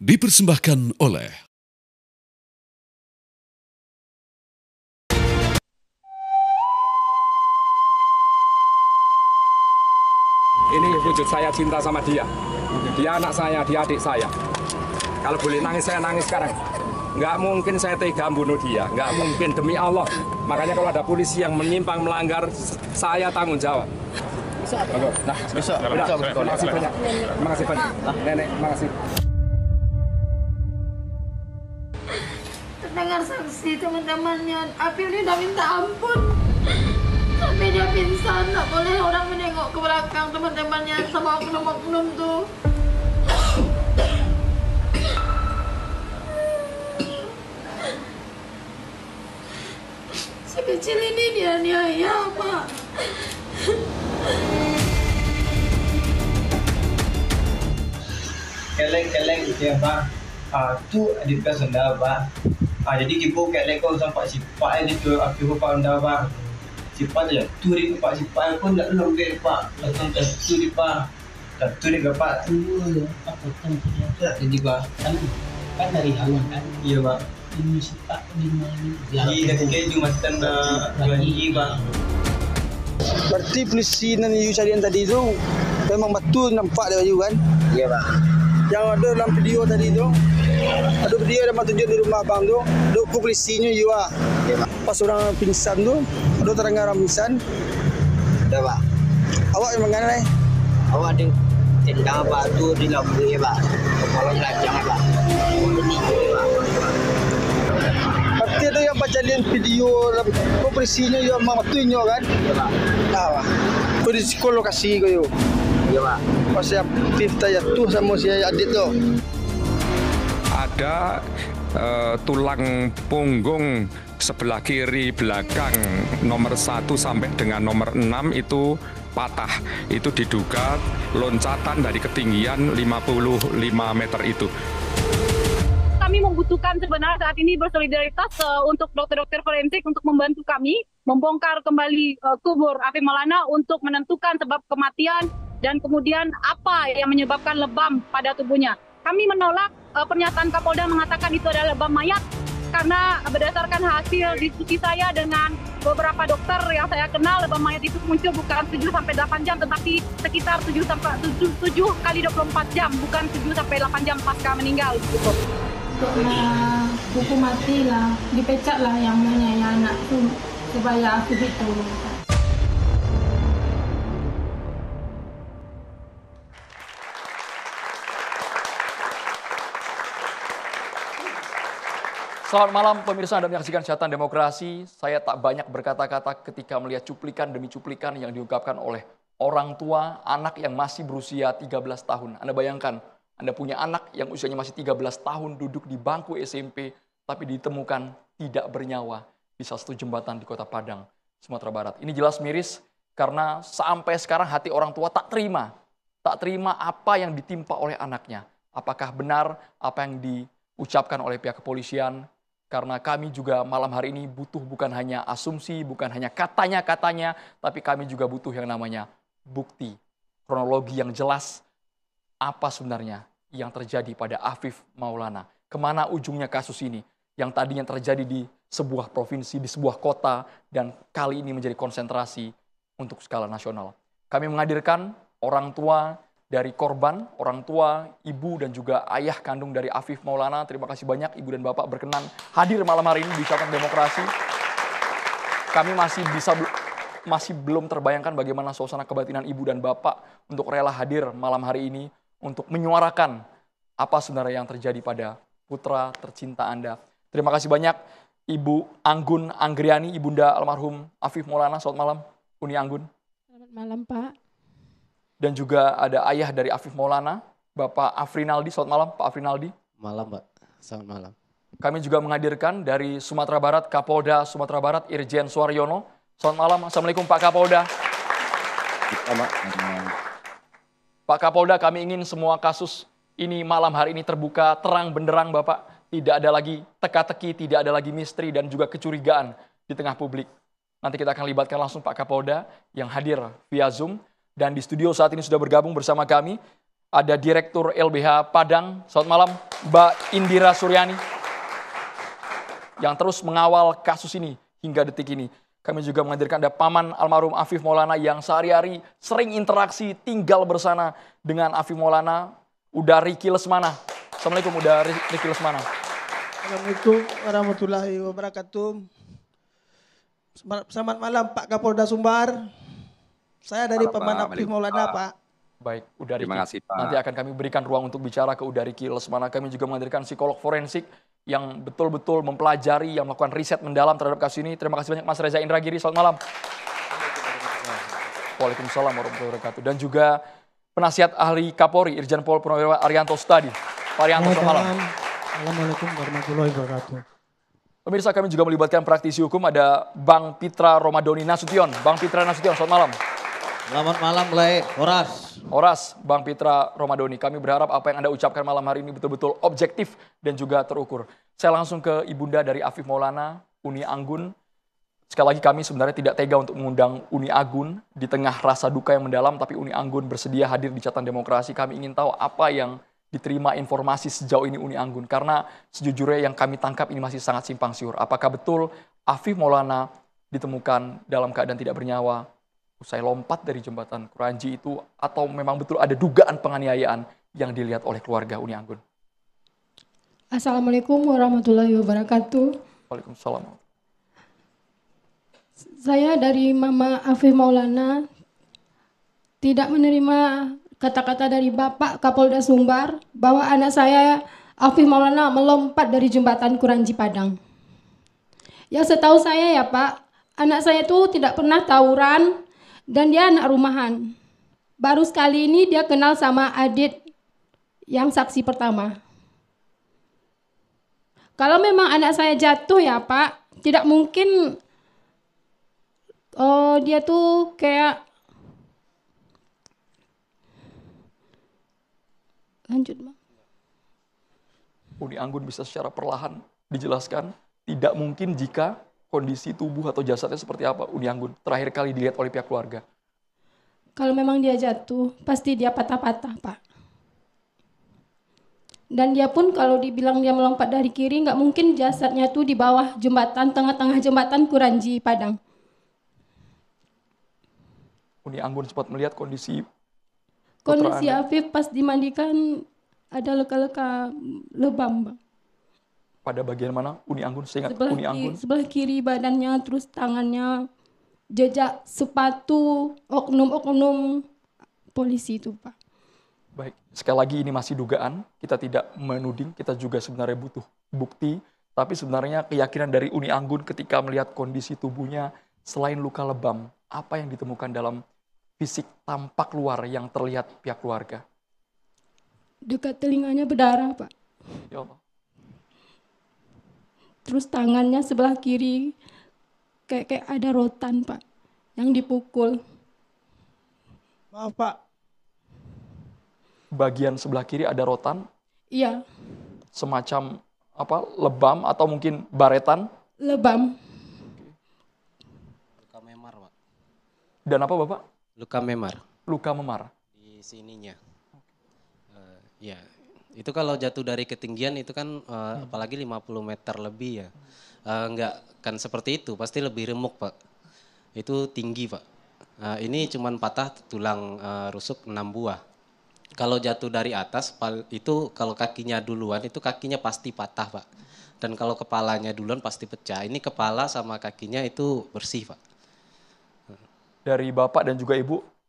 Dipersembahkan oleh ini wujud saya cinta sama dia. Dia anak saya, dia adik saya. Kalau boleh nangis, saya nangis sekarang. Nggak mungkin saya tega bunuh dia. Nggak mungkin, demi Allah. Makanya kalau ada polisi yang menyimpang, melanggar, saya tanggung jawab. Bisa, nah, bisa, bisa, bisa, bisa, bisa, bisa, bisa, bisa, terima kasih. mendengar saksi teman-temannya Apil ini udah minta ampun tapi dia pingsan tak boleh orang menengok ke belakang teman-temannya sama oknum-oknum tuh sekecil ini dia niaya pak keleng keleng gitu ya pak itu adik sudah pak Ah, jadi kita kat rekod sampai sifat yang ah, kita aku berapa anda bang. Sifat je. Tu ni empat sifat yang pun tak ada lebih empat. Lepas tu tu Pak, empat. Lepas tu ni Tu ni empat. Tu ni empat. Jadi bang. Kan? kan dari awal kan? Ya bang. Ini sifat di mana? Jadi dah kena juga masih tanda lagi bang. Berarti polisi yang you cari yang tadi tu memang betul nampak dia baju kan? Ya bang. Yang ada dalam video tadi tu? Aduh dia ada matujuan di rumah bang tu, aduh jiwa juga. Pas orang pingsan tu, aduh terengah orang pingsan. Dah pak. Awak yang mengenai? Awak ada tenda batu di lampu ya pak. Kepala belajar pak. Pasti ada yang bacaan video, ku pelisinya juga kan? Ya pak. berisiko nah, pak. kau di kau. Ya pak. Pas siap fifth ya tuh sama si adik tu ada eh, tulang punggung sebelah kiri belakang nomor 1 sampai dengan nomor 6 itu patah. Itu diduga loncatan dari ketinggian 55 meter itu. Kami membutuhkan sebenarnya saat ini bersolidaritas uh, untuk dokter-dokter forensik untuk membantu kami membongkar kembali uh, kubur Afi Malana untuk menentukan sebab kematian dan kemudian apa yang menyebabkan lebam pada tubuhnya. Kami menolak uh, pernyataan Kapolda mengatakan itu adalah lebam mayat karena berdasarkan hasil diskusi saya dengan beberapa dokter yang saya kenal lebam mayat itu muncul bukan 7 sampai 8 jam tetapi sekitar 7 sampai 7, 7 kali 24 jam bukan 7 sampai 8 jam pasca meninggal gitu. Nah, hukum mati lah, dipecat lah yang punya anak supaya aku gitu. Selamat malam pemirsa Anda menyaksikan Catatan Demokrasi. Saya tak banyak berkata-kata ketika melihat cuplikan demi cuplikan yang diungkapkan oleh orang tua anak yang masih berusia 13 tahun. Anda bayangkan, Anda punya anak yang usianya masih 13 tahun duduk di bangku SMP tapi ditemukan tidak bernyawa di salah satu jembatan di Kota Padang, Sumatera Barat. Ini jelas miris karena sampai sekarang hati orang tua tak terima. Tak terima apa yang ditimpa oleh anaknya. Apakah benar apa yang di ucapkan oleh pihak kepolisian karena kami juga malam hari ini butuh bukan hanya asumsi, bukan hanya katanya-katanya, tapi kami juga butuh yang namanya bukti, kronologi yang jelas apa sebenarnya yang terjadi pada Afif Maulana. Kemana ujungnya kasus ini yang tadinya terjadi di sebuah provinsi, di sebuah kota, dan kali ini menjadi konsentrasi untuk skala nasional. Kami menghadirkan orang tua dari korban, orang tua, ibu, dan juga ayah kandung dari Afif Maulana. Terima kasih banyak Ibu dan Bapak berkenan hadir malam hari ini di Catatan Demokrasi. Kami masih bisa masih belum terbayangkan bagaimana suasana kebatinan ibu dan bapak untuk rela hadir malam hari ini untuk menyuarakan apa sebenarnya yang terjadi pada putra tercinta Anda. Terima kasih banyak Ibu Anggun Anggriani, Ibunda almarhum Afif Maulana. Selamat malam, Uni Anggun. Selamat malam, Pak dan juga ada ayah dari Afif Maulana, Bapak Afrinaldi. Selamat malam, Pak Afrinaldi. Malam, Pak. Selamat malam. Kami juga menghadirkan dari Sumatera Barat, Kapolda Sumatera Barat, Irjen Suaryono. Selamat malam, Assalamualaikum Pak Kapolda. Selamat malam. Pak Kapolda, kami ingin semua kasus ini malam hari ini terbuka terang benderang Bapak. Tidak ada lagi teka-teki, tidak ada lagi misteri dan juga kecurigaan di tengah publik. Nanti kita akan libatkan langsung Pak Kapolda yang hadir via Zoom dan di studio saat ini sudah bergabung bersama kami ada Direktur LBH Padang. Selamat malam, Mbak Indira Suryani yang terus mengawal kasus ini hingga detik ini. Kami juga menghadirkan ada paman almarhum Afif Maulana yang sehari-hari sering interaksi tinggal bersana dengan Afif Maulana, udah Riki Lesmana. Assalamualaikum udah Riki Lesmana. Assalamualaikum warahmatullahi wabarakatuh. Selamat malam Pak Kapolda Sumbar. Saya dari Paman Abdi Maulana, ah, Pak. Baik, Udari. Terima kasih, Pak. Nanti akan kami berikan ruang untuk bicara ke Udariki Lesmana. Kami juga menghadirkan psikolog forensik yang betul-betul mempelajari, yang melakukan riset mendalam terhadap kasus ini. Terima kasih banyak Mas Reza Indragiri. Selamat malam. Waalaikumsalam warahmatullahi wabarakatuh. Dan juga penasihat ahli Kapolri, Irjen Pol Purnawirawan Arianto Stadi. Pak Arianto, selamat malam. Assalamualaikum warahmatullahi wabarakatuh. Pemirsa kami juga melibatkan praktisi hukum ada Bang Pitra Romadoni Nasution. Bang Pitra Nasution, selamat malam. Selamat malam, Lai. Horas. Horas, Bang Pitra Romadoni. Kami berharap apa yang Anda ucapkan malam hari ini betul-betul objektif dan juga terukur. Saya langsung ke Ibunda dari Afif Maulana, Uni Anggun. Sekali lagi kami sebenarnya tidak tega untuk mengundang Uni Agun di tengah rasa duka yang mendalam, tapi Uni Anggun bersedia hadir di catatan demokrasi. Kami ingin tahu apa yang diterima informasi sejauh ini Uni Anggun. Karena sejujurnya yang kami tangkap ini masih sangat simpang siur. Apakah betul Afif Maulana ditemukan dalam keadaan tidak bernyawa usai lompat dari jembatan Kuranji itu atau memang betul ada dugaan penganiayaan yang dilihat oleh keluarga Uni Anggun? Assalamualaikum warahmatullahi wabarakatuh. Waalaikumsalam. Saya dari Mama Afif Maulana tidak menerima kata-kata dari Bapak Kapolda Sumbar bahwa anak saya Afif Maulana melompat dari jembatan Kuranji Padang. Yang setahu saya ya Pak, anak saya itu tidak pernah tawuran, dan dia anak rumahan. Baru sekali ini dia kenal sama Adit yang saksi pertama. Kalau memang anak saya jatuh ya Pak, tidak mungkin oh, dia tuh kayak lanjut Pak. Budi Anggun bisa secara perlahan dijelaskan. Tidak mungkin jika kondisi tubuh atau jasadnya seperti apa Uni Anggun terakhir kali dilihat oleh pihak keluarga? Kalau memang dia jatuh, pasti dia patah-patah, Pak. Dan dia pun kalau dibilang dia melompat dari kiri, nggak mungkin jasadnya tuh di bawah jembatan, tengah-tengah jembatan Kuranji, Padang. Uni Anggun sempat melihat kondisi Kondisi Afif pas dimandikan ada luka-luka lebam, Pak pada bagian mana Uni Anggun? Saya ingat sebelah Uni Anggun. sebelah kiri badannya, terus tangannya, jejak sepatu oknum-oknum polisi itu, Pak. Baik, sekali lagi ini masih dugaan, kita tidak menuding, kita juga sebenarnya butuh bukti, tapi sebenarnya keyakinan dari Uni Anggun ketika melihat kondisi tubuhnya selain luka lebam, apa yang ditemukan dalam fisik tampak luar yang terlihat pihak keluarga? Dekat telinganya berdarah, Pak. Ya Allah terus tangannya sebelah kiri kayak kayak ada rotan pak yang dipukul maaf pak bagian sebelah kiri ada rotan iya semacam apa lebam atau mungkin baretan lebam luka memar pak dan apa bapak luka memar luka memar di sininya uh, ya itu kalau jatuh dari ketinggian itu kan uh, hmm. apalagi 50 meter lebih ya. Uh, eh, enggak kan seperti itu, pasti lebih remuk, Pak. Itu tinggi, Pak. Uh, ini cuma patah tulang uh, rusuk 6 buah. Kalau jatuh dari atas itu kalau kakinya duluan itu kakinya pasti patah, Pak. Dan kalau kepalanya duluan pasti pecah. Ini kepala sama kakinya itu bersih, Pak. Dari Bapak dan juga Ibu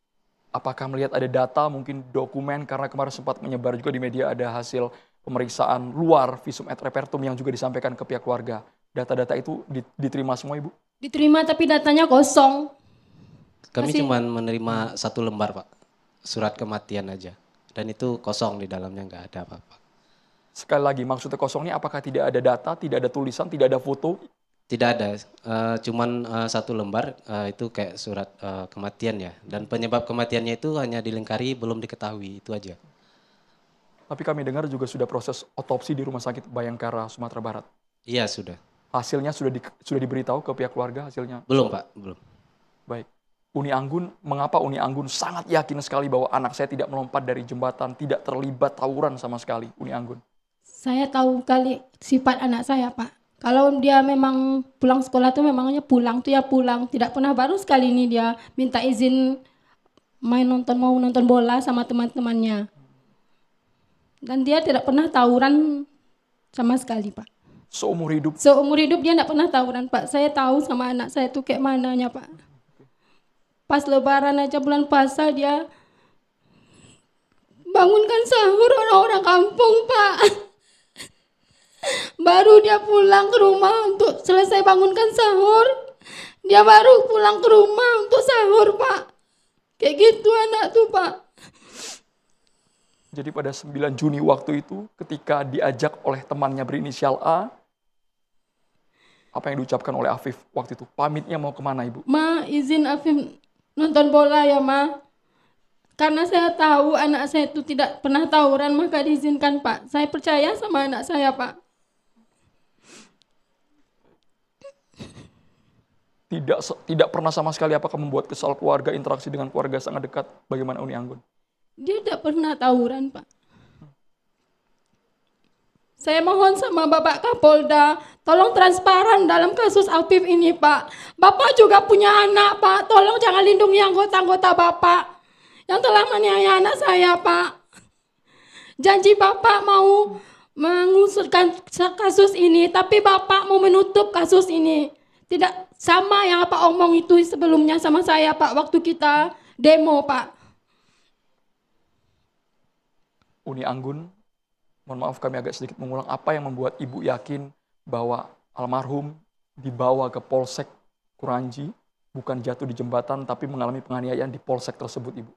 apakah melihat ada data mungkin dokumen karena kemarin sempat menyebar juga di media ada hasil pemeriksaan luar visum et repertum yang juga disampaikan ke pihak keluarga. Data-data itu diterima semua Ibu? Diterima tapi datanya kosong. Kami Masih... cuma menerima satu lembar Pak, surat kematian aja. Dan itu kosong di dalamnya nggak ada apa-apa. Sekali lagi maksudnya kosongnya, apakah tidak ada data, tidak ada tulisan, tidak ada foto? Tidak ada, uh, cuman uh, satu lembar uh, itu kayak surat uh, kematian ya. Dan penyebab kematiannya itu hanya dilengkari belum diketahui, itu aja. Tapi kami dengar juga sudah proses otopsi di Rumah Sakit Bayangkara, Sumatera Barat. Iya, sudah. Hasilnya sudah di, sudah diberitahu ke pihak keluarga hasilnya? Belum, Pak, belum. Baik. Uni Anggun, mengapa Uni Anggun sangat yakin sekali bahwa anak saya tidak melompat dari jembatan, tidak terlibat tawuran sama sekali, Uni Anggun? Saya tahu kali sifat anak saya, Pak. Kalau dia memang pulang sekolah tuh memangnya pulang tuh ya pulang. Tidak pernah baru sekali ini dia minta izin main nonton mau nonton bola sama teman-temannya. Dan dia tidak pernah tawuran sama sekali, Pak. Seumur hidup. Seumur hidup dia tidak pernah tawuran, Pak. Saya tahu sama anak saya tuh kayak mananya, Pak. Pas lebaran aja bulan puasa dia bangunkan sahur orang-orang kampung, Pak. Baru dia pulang ke rumah untuk selesai bangunkan sahur. Dia baru pulang ke rumah untuk sahur, Pak. Kayak gitu anak tuh, Pak. Jadi pada 9 Juni waktu itu, ketika diajak oleh temannya berinisial A, apa yang diucapkan oleh Afif waktu itu? Pamitnya mau kemana, Ibu? Ma, izin Afif nonton bola ya, Ma. Karena saya tahu anak saya itu tidak pernah tawuran, maka diizinkan, Pak. Saya percaya sama anak saya, Pak. tidak tidak pernah sama sekali apakah membuat kesal keluarga, interaksi dengan keluarga sangat dekat. Bagaimana Uni Anggun? Dia tidak pernah tawuran, Pak. Saya mohon sama Bapak Kapolda, tolong transparan dalam kasus Afif ini, Pak. Bapak juga punya anak, Pak. Tolong jangan lindungi anggota-anggota Bapak yang telah menyayangi anak saya, Pak. Janji Bapak mau mengusulkan kasus ini, tapi Bapak mau menutup kasus ini. Tidak sama yang apa omong itu sebelumnya sama saya Pak waktu kita demo Pak. Uni Anggun, mohon maaf kami agak sedikit mengulang apa yang membuat Ibu yakin bahwa almarhum dibawa ke Polsek Kuranji bukan jatuh di jembatan tapi mengalami penganiayaan di Polsek tersebut Ibu.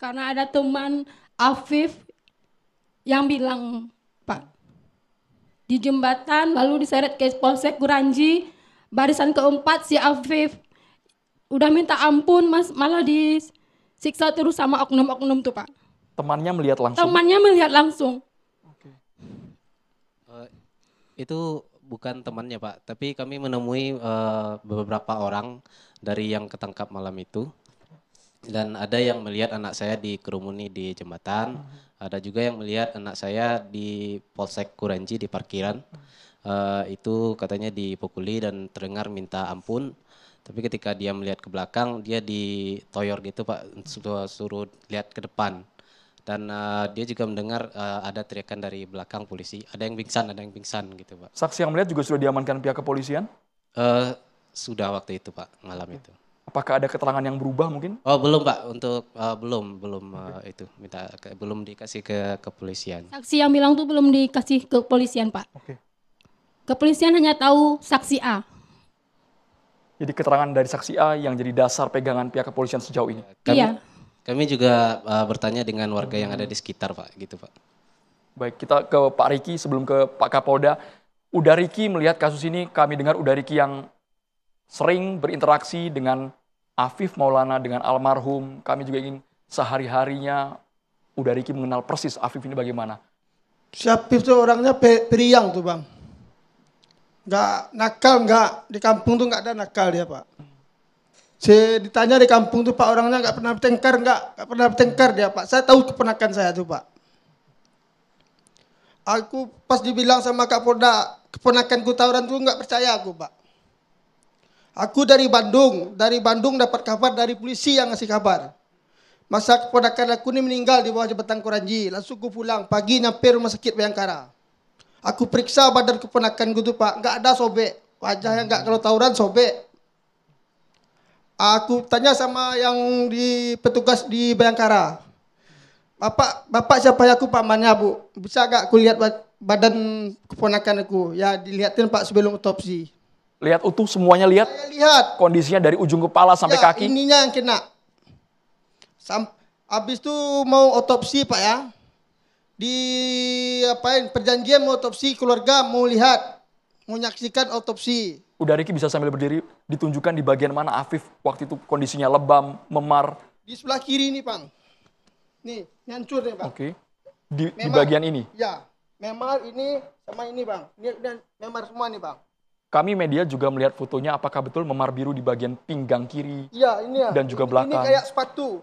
Karena ada teman Afif yang bilang Pak di jembatan lalu diseret ke Polsek Kuranji barisan keempat si Afif udah minta ampun mas malah disiksa terus sama oknum-oknum tuh pak temannya melihat langsung temannya melihat langsung okay. uh, eh, itu bukan temannya pak tapi kami menemui uh, beberapa orang dari yang ketangkap malam itu dan ada yang melihat anak saya di kerumuni di jembatan ada juga yang melihat anak saya di polsek Kurenji di parkiran uh, itu katanya dipukuli dan terdengar minta ampun. Tapi ketika dia melihat ke belakang, dia ditoyor gitu Pak, suruh, suruh lihat ke depan. Dan uh, dia juga mendengar uh, ada teriakan dari belakang polisi, ada yang pingsan, ada yang pingsan gitu Pak. Saksi yang melihat juga sudah diamankan pihak kepolisian? Uh, sudah waktu itu Pak, malam hmm. itu. Apakah ada keterangan yang berubah mungkin? Oh belum pak, untuk uh, belum belum uh, itu minta ke, belum dikasih ke kepolisian. Saksi yang bilang tuh belum dikasih ke kepolisian pak. Oke. Okay. Kepolisian hanya tahu saksi A. Jadi keterangan dari saksi A yang jadi dasar pegangan pihak kepolisian sejauh ini. Kami, iya. Kami juga uh, bertanya dengan warga yang ada di sekitar, Pak, gitu, Pak. Baik, kita ke Pak Riki sebelum ke Pak Kapolda. Udah Riki melihat kasus ini, kami dengar Udah Riki yang sering berinteraksi dengan Afif Maulana, dengan almarhum. Kami juga ingin sehari-harinya Udah Riki mengenal persis Afif ini bagaimana. Si Afif itu orangnya periang tuh, Bang nggak nakal nggak di kampung tuh nggak ada nakal dia pak. si ditanya di kampung tuh pak orangnya nggak pernah bertengkar nggak nggak pernah bertengkar dia pak. Saya tahu keponakan saya tuh pak. Aku pas dibilang sama Kapolda keponakanku tawuran tuh nggak percaya aku pak. Aku dari Bandung, dari Bandung dapat kabar dari polisi yang ngasih kabar. Masa keponakan aku ini meninggal di bawah jembatan Koranji. Langsung ku pulang pagi nyampe rumah sakit Bayangkara. Aku periksa badan keponakan gue tuh pak, nggak ada sobek. Wajahnya nggak kalau tawuran sobek. Aku tanya sama yang di petugas di Bayangkara. Bapak, bapak siapa ya aku pamannya bu? Bisa gak aku lihat badan keponakan aku? Ya dilihatin pak sebelum otopsi. Lihat utuh semuanya lihat? Saya lihat. Kondisinya dari ujung kepala sampai ya, kaki? ininya yang kena. Sam Abis itu mau otopsi pak ya di apain perjanjian mau otopsi keluarga mau lihat menyaksikan otopsi. Udah Riki bisa sambil berdiri ditunjukkan di bagian mana Afif waktu itu kondisinya lebam, memar. Di sebelah kiri ini, Bang. Nih, hancur nih, Bang. Oke. Okay. Di, di bagian ini. Ya. Memar ini sama ini, Bang. Ini dan memar semua nih, Bang. Kami media juga melihat fotonya apakah betul memar biru di bagian pinggang kiri. Iya, ini ya. Dan juga belakang. Ini kayak sepatu.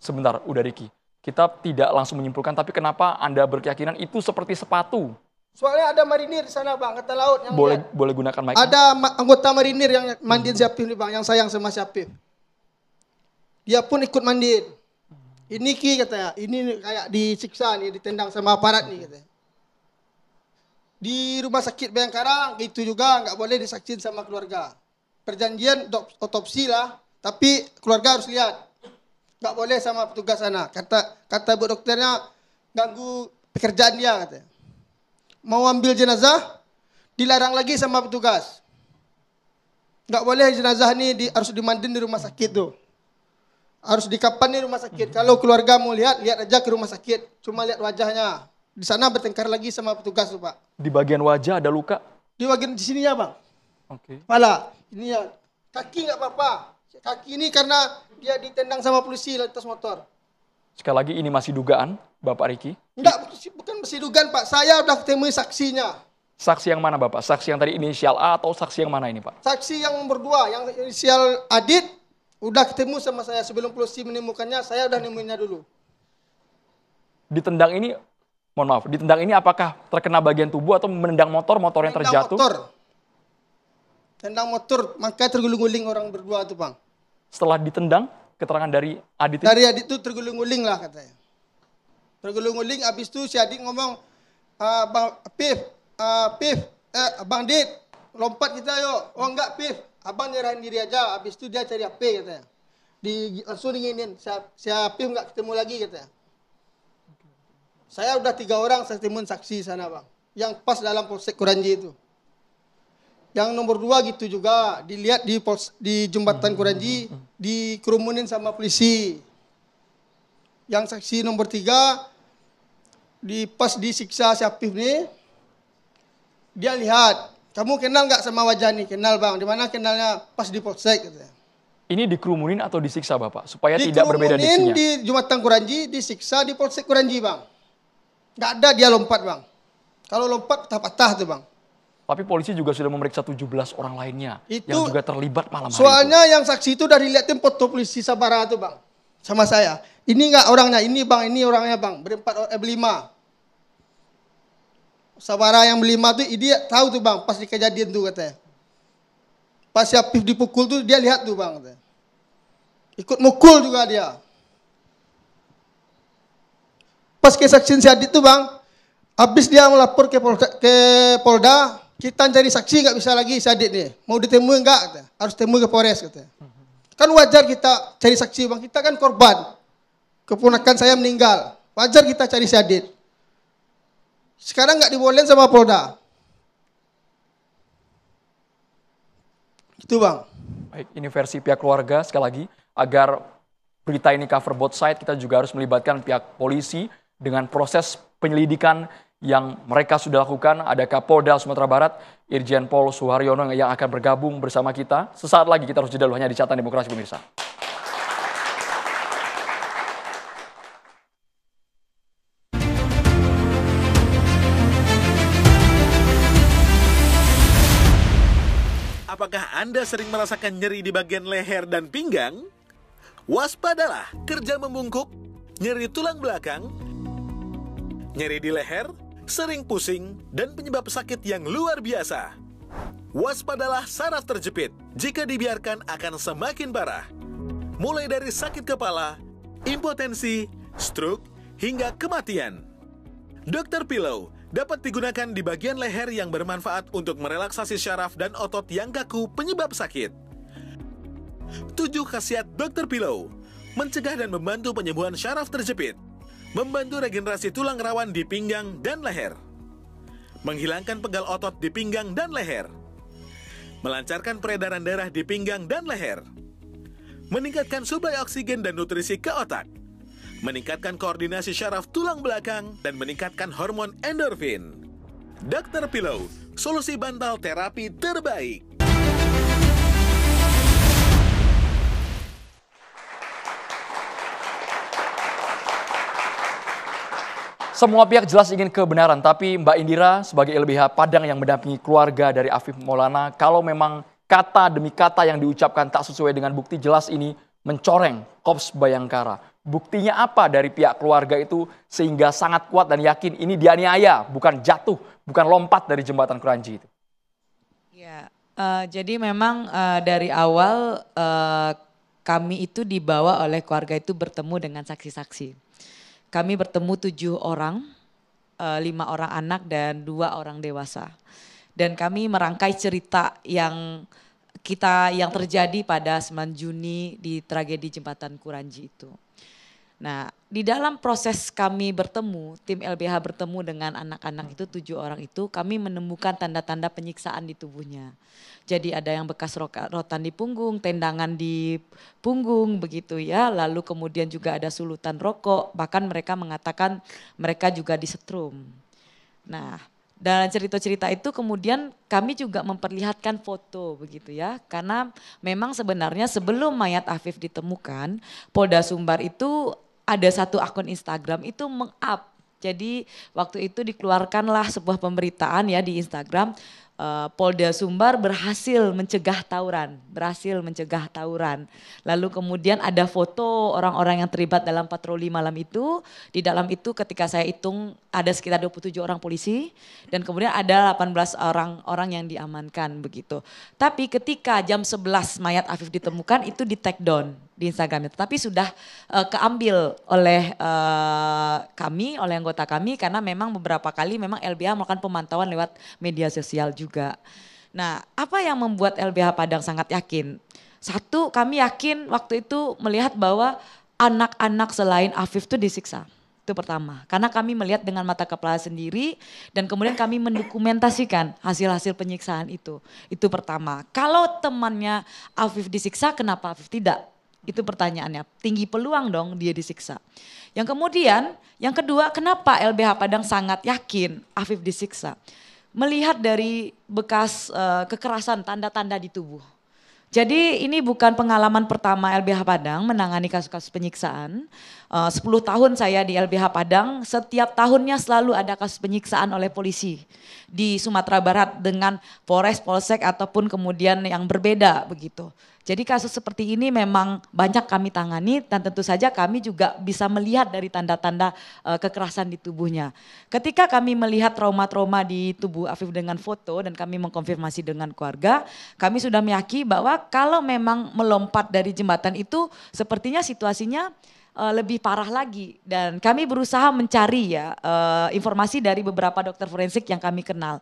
Sebentar, udah Riki kita tidak langsung menyimpulkan, tapi kenapa Anda berkeyakinan itu seperti sepatu? Soalnya ada marinir di sana bang, kata laut. Yang boleh lihat. boleh gunakan mic. Ada ma anggota marinir yang mandin hmm. Syafif nih bang, yang sayang sama siapif. Dia pun ikut mandin. Ini ki katanya, ini kayak disiksa nih, ditendang sama aparat nih katanya. Di rumah sakit Bayangkara gitu juga nggak boleh disaksin sama keluarga. Perjanjian otopsi lah, tapi keluarga harus lihat Gak boleh sama petugas sana. Kata kata bu dokternya ganggu pekerjaan dia kata Mau ambil jenazah dilarang lagi sama petugas. Gak boleh jenazah ini di, harus dimandin di rumah sakit tuh. Harus dikapan di rumah sakit. Kalau keluarga mau lihat, lihat aja ke rumah sakit. Cuma lihat wajahnya. Di sana bertengkar lagi sama petugas tuh pak. Di bagian wajah ada luka? Di bagian di sini ya bang. Oke. Okay. Malah ini ya kaki nggak apa-apa, Kaki ini karena dia ditendang sama polisi atas motor. Sekali lagi ini masih dugaan, Bapak Riki? Enggak, bukan masih dugaan Pak. Saya sudah temui saksinya. Saksi yang mana Bapak? Saksi yang tadi inisial A atau saksi yang mana ini Pak? Saksi yang berdua, yang inisial Adit udah ketemu sama saya sebelum polisi menemukannya, saya udah nemuinnya dulu. Ditendang ini, mohon maaf, ditendang ini apakah terkena bagian tubuh atau menendang motor, motor yang terjatuh? Motor. Tendang motor, makanya terguling-guling orang berdua tuh Bang setelah ditendang? Keterangan dari Adit. Dari Adit itu terguling-guling lah katanya. Terguling-guling habis itu si Adit ngomong, uh, Bang Pif, uh, Pif, eh, Bang Dit, lompat kita yuk. Oh enggak Pif, abang nyerahin diri aja. Habis itu dia cari HP katanya. Di, langsung dinginin, si, si Pif enggak ketemu lagi katanya. Saya udah tiga orang saya timun saksi sana bang. Yang pas dalam proses Kuranji itu. Yang nomor dua gitu juga dilihat di pos, di jembatan Kuranji dikerumunin sama polisi. Yang saksi nomor tiga di pas disiksa si Afif ini dia lihat kamu kenal nggak sama wajah ini kenal bang di mana kenalnya pas di polsek katanya. Ini dikerumunin atau disiksa Bapak? Supaya tidak berbeda diksinya. di jembatan Kuranji, disiksa di Polsek Kuranji Bang. Gak ada dia lompat Bang. Kalau lompat patah-patah tuh Bang. Tapi polisi juga sudah memeriksa 17 orang lainnya itu, yang juga terlibat malam hari soalnya yang saksi itu udah tim foto polisi Sabara itu, bang. Sama saya. Ini nggak orangnya, ini bang, ini orangnya bang. Berempat, eh, berlima. Sabara yang berlima tuh dia tahu tuh bang pas di kejadian tuh katanya. Pas siap dipukul tuh dia lihat tuh bang. Katanya. Ikut mukul juga dia. Pas kesaksian si Adit tuh bang, habis dia melapor ke Polda, ke Polda kita cari saksi nggak bisa lagi Sadik nih. Mau ditemui nggak? Harus temui ke Polres kata. Kan wajar kita cari saksi bang. Kita kan korban. Keponakan saya meninggal. Wajar kita cari Sadik. Sekarang nggak dibolehin sama Polda. Itu bang. Baik, ini versi pihak keluarga sekali lagi agar berita ini cover both side kita juga harus melibatkan pihak polisi dengan proses penyelidikan yang mereka sudah lakukan. Ada Kapolda Sumatera Barat, Irjen Pol Suharyono yang akan bergabung bersama kita. Sesaat lagi kita harus jeda hanya di catatan demokrasi pemirsa. Apakah Anda sering merasakan nyeri di bagian leher dan pinggang? Waspadalah kerja membungkuk, nyeri tulang belakang, nyeri di leher, sering pusing, dan penyebab sakit yang luar biasa. Waspadalah saraf terjepit, jika dibiarkan akan semakin parah. Mulai dari sakit kepala, impotensi, stroke, hingga kematian. Dokter Pillow dapat digunakan di bagian leher yang bermanfaat untuk merelaksasi syaraf dan otot yang kaku penyebab sakit. 7 khasiat Dokter Pillow mencegah dan membantu penyembuhan syaraf terjepit, membantu regenerasi tulang rawan di pinggang dan leher, menghilangkan pegal otot di pinggang dan leher, melancarkan peredaran darah di pinggang dan leher, meningkatkan suplai oksigen dan nutrisi ke otak, meningkatkan koordinasi syaraf tulang belakang, dan meningkatkan hormon endorfin. Dr. Pillow, solusi bantal terapi terbaik. Semua pihak jelas ingin kebenaran, tapi Mbak Indira sebagai LBH Padang yang mendampingi keluarga dari Afif Maulana, kalau memang kata demi kata yang diucapkan tak sesuai dengan bukti jelas ini mencoreng Kops Bayangkara. Buktinya apa dari pihak keluarga itu sehingga sangat kuat dan yakin ini dianiaya, bukan jatuh, bukan lompat dari jembatan Keranji itu? Ya, uh, jadi memang uh, dari awal uh, kami itu dibawa oleh keluarga itu bertemu dengan saksi-saksi kami bertemu tujuh orang, eh, lima orang anak dan dua orang dewasa. Dan kami merangkai cerita yang kita yang terjadi pada 9 Juni di tragedi jembatan Kuranji itu. Nah, di dalam proses kami bertemu, tim LBH bertemu dengan anak-anak itu tujuh orang itu, kami menemukan tanda-tanda penyiksaan di tubuhnya. Jadi ada yang bekas rotan di punggung, tendangan di punggung, begitu ya. Lalu kemudian juga ada sulutan rokok, bahkan mereka mengatakan mereka juga disetrum. Nah, dalam cerita-cerita itu kemudian kami juga memperlihatkan foto begitu ya karena memang sebenarnya sebelum mayat Afif ditemukan Polda Sumbar itu ada satu akun Instagram itu meng-up. Jadi waktu itu dikeluarkanlah sebuah pemberitaan ya di Instagram uh, Polda Sumbar berhasil mencegah tawuran, berhasil mencegah tawuran. Lalu kemudian ada foto orang-orang yang terlibat dalam patroli malam itu. Di dalam itu ketika saya hitung ada sekitar 27 orang polisi dan kemudian ada 18 orang orang yang diamankan begitu. Tapi ketika jam 11 mayat Afif ditemukan itu di take down di Instagramnya. Tapi sudah uh, keambil oleh uh, kami, oleh anggota kami karena memang beberapa kali memang LBH melakukan pemantauan lewat media sosial juga. Nah, apa yang membuat LBH Padang sangat yakin? Satu, kami yakin waktu itu melihat bahwa anak-anak selain Afif itu disiksa. Itu pertama, karena kami melihat dengan mata kepala sendiri dan kemudian kami mendokumentasikan hasil-hasil penyiksaan itu. Itu pertama. Kalau temannya Afif disiksa, kenapa Afif tidak? Itu pertanyaannya. Tinggi peluang dong dia disiksa. Yang kemudian, yang kedua, kenapa LBH Padang sangat yakin Afif disiksa? Melihat dari bekas uh, kekerasan, tanda-tanda di tubuh. Jadi ini bukan pengalaman pertama LBH Padang menangani kasus-kasus penyiksaan. Eh, uh, 10 tahun saya di LBH Padang, setiap tahunnya selalu ada kasus penyiksaan oleh polisi di Sumatera Barat dengan Polres, Polsek ataupun kemudian yang berbeda begitu. Jadi kasus seperti ini memang banyak kami tangani dan tentu saja kami juga bisa melihat dari tanda-tanda eh, kekerasan di tubuhnya. Ketika kami melihat trauma-trauma di tubuh Afif dengan foto dan kami mengkonfirmasi dengan keluarga, kami sudah meyakini bahwa kalau memang melompat dari jembatan itu sepertinya situasinya uh, lebih parah lagi dan kami berusaha mencari ya uh, informasi dari beberapa dokter forensik yang kami kenal.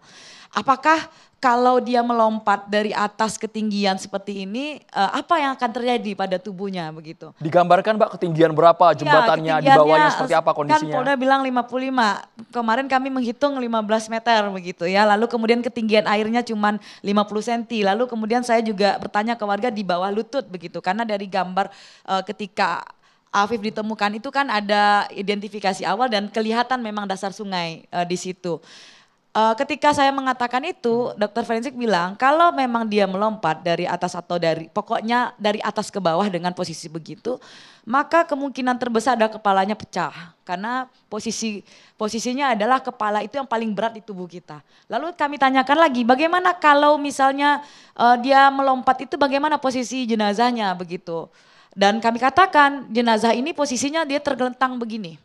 Apakah kalau dia melompat dari atas ketinggian seperti ini uh, apa yang akan terjadi pada tubuhnya begitu? Digambarkan Mbak ketinggian berapa ya, jembatannya ya, di bawahnya seperti apa kan kondisinya? Kan Polda bilang 55. Kemarin kami menghitung 15 meter begitu ya. Lalu kemudian ketinggian airnya cuma 50 cm. Lalu kemudian saya juga bertanya ke warga di bawah lutut begitu karena dari gambar ketika Afif ditemukan itu kan ada identifikasi awal dan kelihatan memang dasar sungai uh, di situ. Uh, ketika saya mengatakan itu, dokter forensik bilang kalau memang dia melompat dari atas atau dari pokoknya dari atas ke bawah dengan posisi begitu, maka kemungkinan terbesar ada kepalanya pecah karena posisi posisinya adalah kepala itu yang paling berat di tubuh kita. Lalu kami tanyakan lagi, bagaimana kalau misalnya uh, dia melompat itu bagaimana posisi jenazahnya begitu? Dan kami katakan jenazah ini posisinya dia tergelentang begini.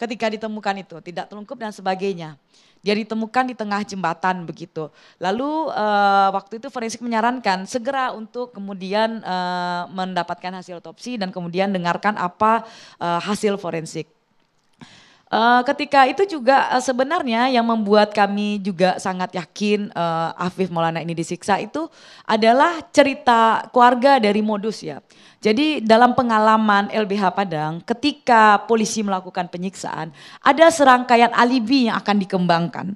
Ketika ditemukan itu tidak telungkup dan sebagainya. Dia ditemukan di tengah jembatan begitu. Lalu uh, waktu itu forensik menyarankan segera untuk kemudian uh, mendapatkan hasil otopsi dan kemudian dengarkan apa uh, hasil forensik. Uh, ketika itu juga uh, sebenarnya yang membuat kami juga sangat yakin uh, Afif Maulana ini disiksa itu adalah cerita keluarga dari modus ya. Jadi dalam pengalaman LBH Padang ketika polisi melakukan penyiksaan ada serangkaian alibi yang akan dikembangkan.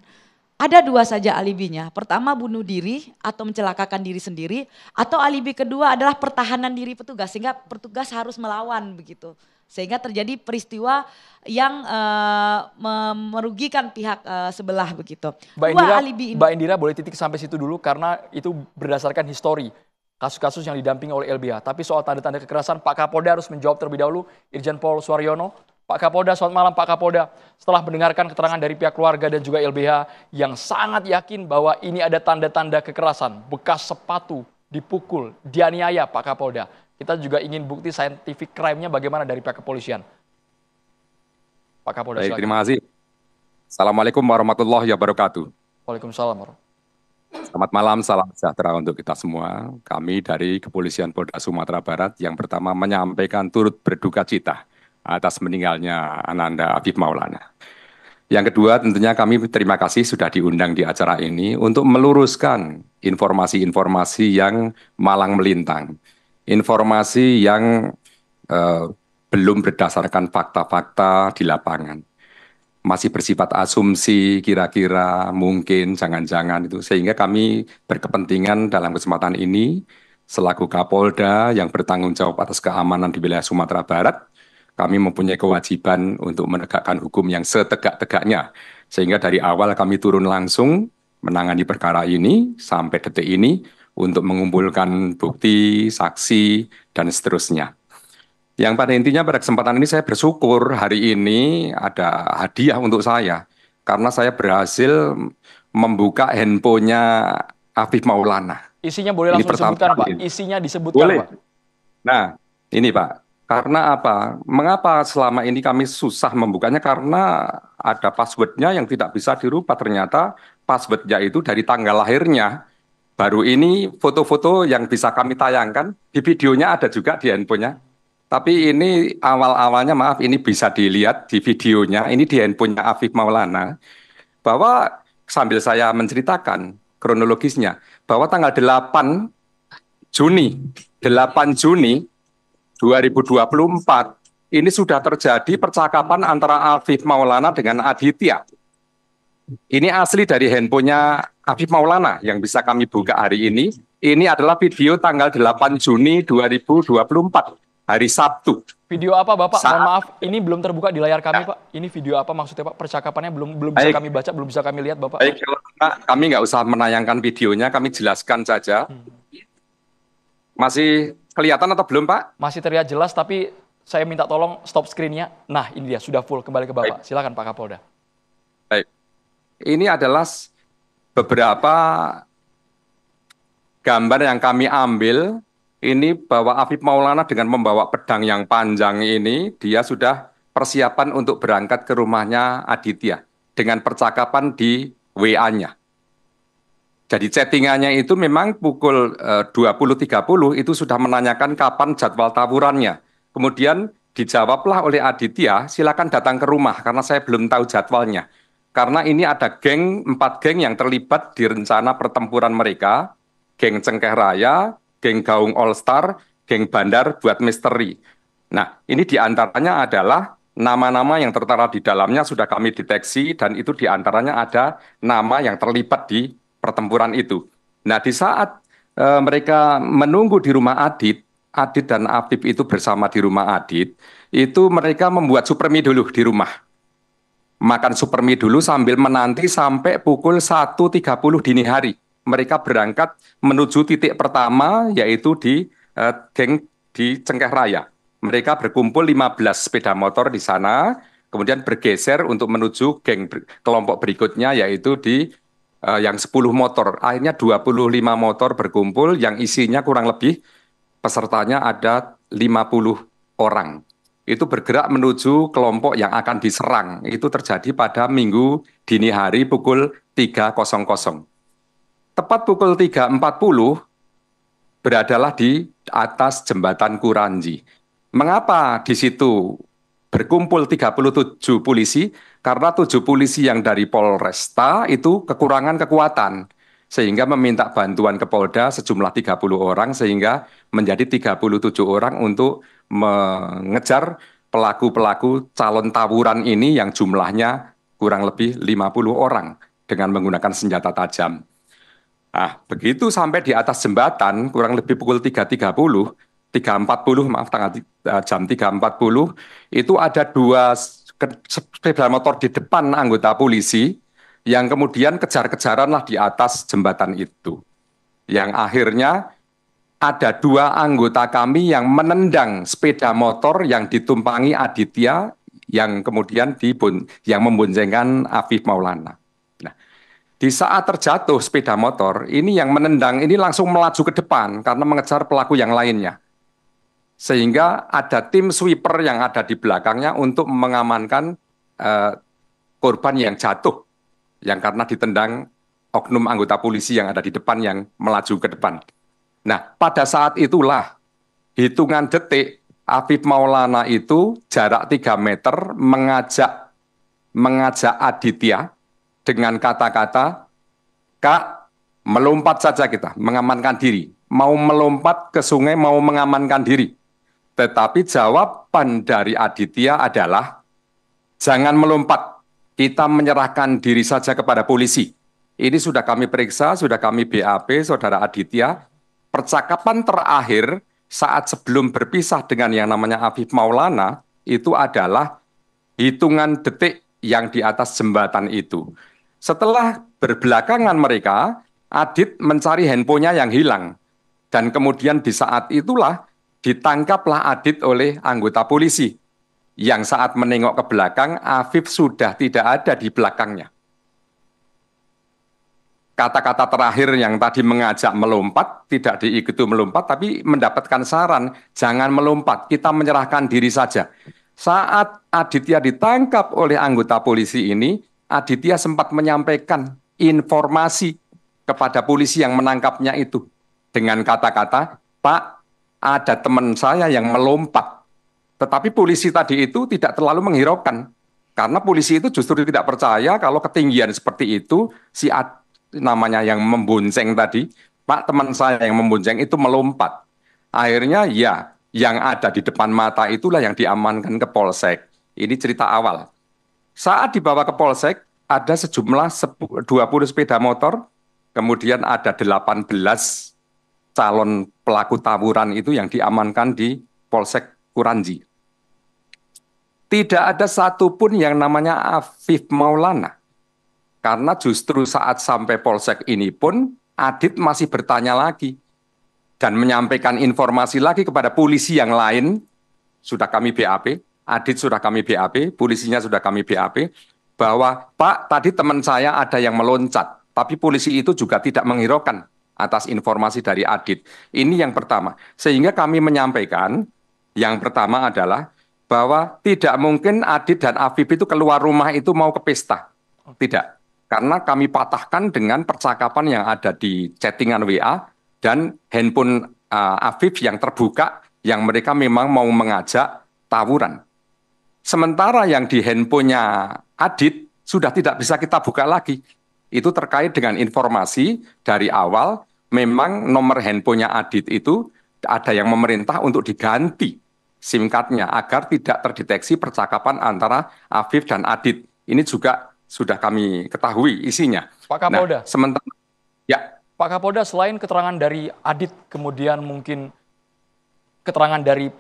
Ada dua saja alibinya. Pertama bunuh diri atau mencelakakan diri sendiri atau alibi kedua adalah pertahanan diri petugas sehingga petugas harus melawan begitu sehingga terjadi peristiwa yang uh, merugikan pihak uh, sebelah begitu. Mbak Indira, Dua alibi ini. Mbak Indira boleh titik sampai situ dulu karena itu berdasarkan histori kasus-kasus yang didampingi oleh LBH. Tapi soal tanda-tanda kekerasan, Pak Kapolda harus menjawab terlebih dahulu. Irjen Pol Suaryono. Pak Kapolda, selamat malam Pak Kapolda. Setelah mendengarkan keterangan dari pihak keluarga dan juga LBH yang sangat yakin bahwa ini ada tanda-tanda kekerasan, bekas sepatu, dipukul, dianiaya Pak Kapolda. Kita juga ingin bukti scientific crime-nya bagaimana dari pihak kepolisian. Pak Kapolda. Baik, terima kasih. Assalamualaikum warahmatullahi wabarakatuh. Waalaikumsalam Selamat malam, salam sejahtera untuk kita semua. Kami dari Kepolisian Polda Sumatera Barat yang pertama menyampaikan turut berduka cita atas meninggalnya Ananda Afif Maulana. Yang kedua tentunya kami terima kasih sudah diundang di acara ini untuk meluruskan informasi-informasi yang malang melintang informasi yang eh, belum berdasarkan fakta-fakta di lapangan. Masih bersifat asumsi, kira-kira, mungkin, jangan-jangan itu. Sehingga kami berkepentingan dalam kesempatan ini selaku Kapolda yang bertanggung jawab atas keamanan di wilayah Sumatera Barat, kami mempunyai kewajiban untuk menegakkan hukum yang setegak-tegaknya. Sehingga dari awal kami turun langsung menangani perkara ini sampai detik ini untuk mengumpulkan bukti, saksi, dan seterusnya. Yang pada intinya pada kesempatan ini saya bersyukur hari ini ada hadiah untuk saya karena saya berhasil membuka handphonenya Afif Maulana. Isinya boleh langsung disebutkan Pak, isinya disebutkan boleh. Pak. Nah, ini Pak, karena apa? Mengapa selama ini kami susah membukanya? Karena ada passwordnya yang tidak bisa dirubah. Ternyata passwordnya itu dari tanggal lahirnya Baru ini foto-foto yang bisa kami tayangkan, di videonya ada juga di handphonenya. Tapi ini awal-awalnya maaf ini bisa dilihat di videonya, ini di handphonenya Afif Maulana. Bahwa sambil saya menceritakan kronologisnya, bahwa tanggal 8 Juni, 8 Juni 2024 ini sudah terjadi percakapan antara Afif Maulana dengan Aditya. Ini asli dari handphonenya Habib Maulana yang bisa kami buka hari ini. Ini adalah video tanggal 8 Juni 2024, hari Sabtu. Video apa Bapak? Saat... Mohon maaf, ini belum terbuka di layar kami Pak. Ini video apa maksudnya Pak? Percakapannya belum belum bisa kami baca, belum bisa kami lihat Bapak. Baik, kami nggak usah menayangkan videonya, kami jelaskan saja. Hmm. Masih kelihatan atau belum Pak? Masih terlihat jelas, tapi saya minta tolong stop screen-nya. Nah, ini dia, sudah full. Kembali ke Bapak. Baik. Silakan Pak Kapolda. Baik. Ini adalah beberapa gambar yang kami ambil ini bahwa Afif Maulana dengan membawa pedang yang panjang ini dia sudah persiapan untuk berangkat ke rumahnya Aditya dengan percakapan di WA-nya. Jadi chattingannya itu memang pukul 20.30 eh, itu sudah menanyakan kapan jadwal tawurannya. Kemudian dijawablah oleh Aditya, silakan datang ke rumah karena saya belum tahu jadwalnya karena ini ada geng empat geng yang terlibat di rencana pertempuran mereka, geng Cengkeh Raya, geng Gaung All Star, geng Bandar buat misteri. Nah, ini diantaranya adalah nama-nama yang tertera di dalamnya sudah kami deteksi dan itu diantaranya ada nama yang terlibat di pertempuran itu. Nah, di saat e, mereka menunggu di rumah Adit, Adit dan Afif itu bersama di rumah Adit, itu mereka membuat supermi dulu di rumah makan super mie dulu sambil menanti sampai pukul 1.30 dini hari. Mereka berangkat menuju titik pertama yaitu di uh, geng di Cengkeh Raya. Mereka berkumpul 15 sepeda motor di sana, kemudian bergeser untuk menuju geng ber kelompok berikutnya yaitu di uh, yang 10 motor. Akhirnya 25 motor berkumpul yang isinya kurang lebih pesertanya ada 50 orang itu bergerak menuju kelompok yang akan diserang. Itu terjadi pada minggu dini hari pukul 3.00. Tepat pukul 3.40 beradalah di atas jembatan Kuranji. Mengapa di situ berkumpul 37 polisi? Karena 7 polisi yang dari Polresta itu kekurangan kekuatan sehingga meminta bantuan ke Polda sejumlah 30 orang sehingga menjadi 37 orang untuk mengejar pelaku-pelaku calon tawuran ini yang jumlahnya kurang lebih 50 orang dengan menggunakan senjata tajam. Ah, begitu sampai di atas jembatan kurang lebih pukul 3.30, 3.40 maaf tanggal eh, jam 3.40 itu ada dua sepeda motor di depan anggota polisi yang kemudian kejar-kejaran lah di atas jembatan itu. Yang akhirnya ada dua anggota kami yang menendang sepeda motor yang ditumpangi Aditya yang kemudian dibun yang memboncengkan Afif Maulana. Nah, di saat terjatuh sepeda motor, ini yang menendang ini langsung melaju ke depan karena mengejar pelaku yang lainnya. Sehingga ada tim sweeper yang ada di belakangnya untuk mengamankan eh, korban yang jatuh yang karena ditendang oknum anggota polisi yang ada di depan yang melaju ke depan. Nah, pada saat itulah hitungan detik Afif Maulana itu jarak 3 meter mengajak mengajak Aditya dengan kata-kata, "Kak, melompat saja kita, mengamankan diri. Mau melompat ke sungai, mau mengamankan diri." Tetapi jawaban dari Aditya adalah, "Jangan melompat. Kita menyerahkan diri saja kepada polisi." Ini sudah kami periksa, sudah kami BAP, Saudara Aditya, percakapan terakhir saat sebelum berpisah dengan yang namanya Afif Maulana itu adalah hitungan detik yang di atas jembatan itu. Setelah berbelakangan mereka, Adit mencari handphonenya yang hilang. Dan kemudian di saat itulah ditangkaplah Adit oleh anggota polisi. Yang saat menengok ke belakang, Afif sudah tidak ada di belakangnya kata-kata terakhir yang tadi mengajak melompat tidak diikuti melompat tapi mendapatkan saran jangan melompat kita menyerahkan diri saja saat Aditya ditangkap oleh anggota polisi ini Aditya sempat menyampaikan informasi kepada polisi yang menangkapnya itu dengan kata-kata Pak ada teman saya yang melompat tetapi polisi tadi itu tidak terlalu menghiraukan karena polisi itu justru tidak percaya kalau ketinggian seperti itu si namanya yang membonceng tadi, Pak teman saya yang membonceng itu melompat. Akhirnya ya yang ada di depan mata itulah yang diamankan ke Polsek. Ini cerita awal. Saat dibawa ke Polsek ada sejumlah 20 sepeda motor, kemudian ada 18 calon pelaku tawuran itu yang diamankan di Polsek Kuranji. Tidak ada satupun yang namanya Afif Maulana karena justru saat sampai Polsek ini pun Adit masih bertanya lagi dan menyampaikan informasi lagi kepada polisi yang lain. Sudah kami BAP, Adit sudah kami BAP, polisinya sudah kami BAP bahwa Pak tadi teman saya ada yang meloncat, tapi polisi itu juga tidak menghiraukan atas informasi dari Adit. Ini yang pertama. Sehingga kami menyampaikan yang pertama adalah bahwa tidak mungkin Adit dan Afib itu keluar rumah itu mau ke pesta. Tidak karena kami patahkan dengan percakapan yang ada di chattingan WA dan handphone uh, Afif yang terbuka yang mereka memang mau mengajak tawuran. Sementara yang di handphonenya Adit sudah tidak bisa kita buka lagi. Itu terkait dengan informasi dari awal memang nomor handphonenya Adit itu ada yang memerintah untuk diganti SIM card-nya agar tidak terdeteksi percakapan antara Afif dan Adit. Ini juga sudah kami ketahui isinya. Pak Kapolda. Nah, sementara ya. Pak Kapolda selain keterangan dari Adit kemudian mungkin keterangan dari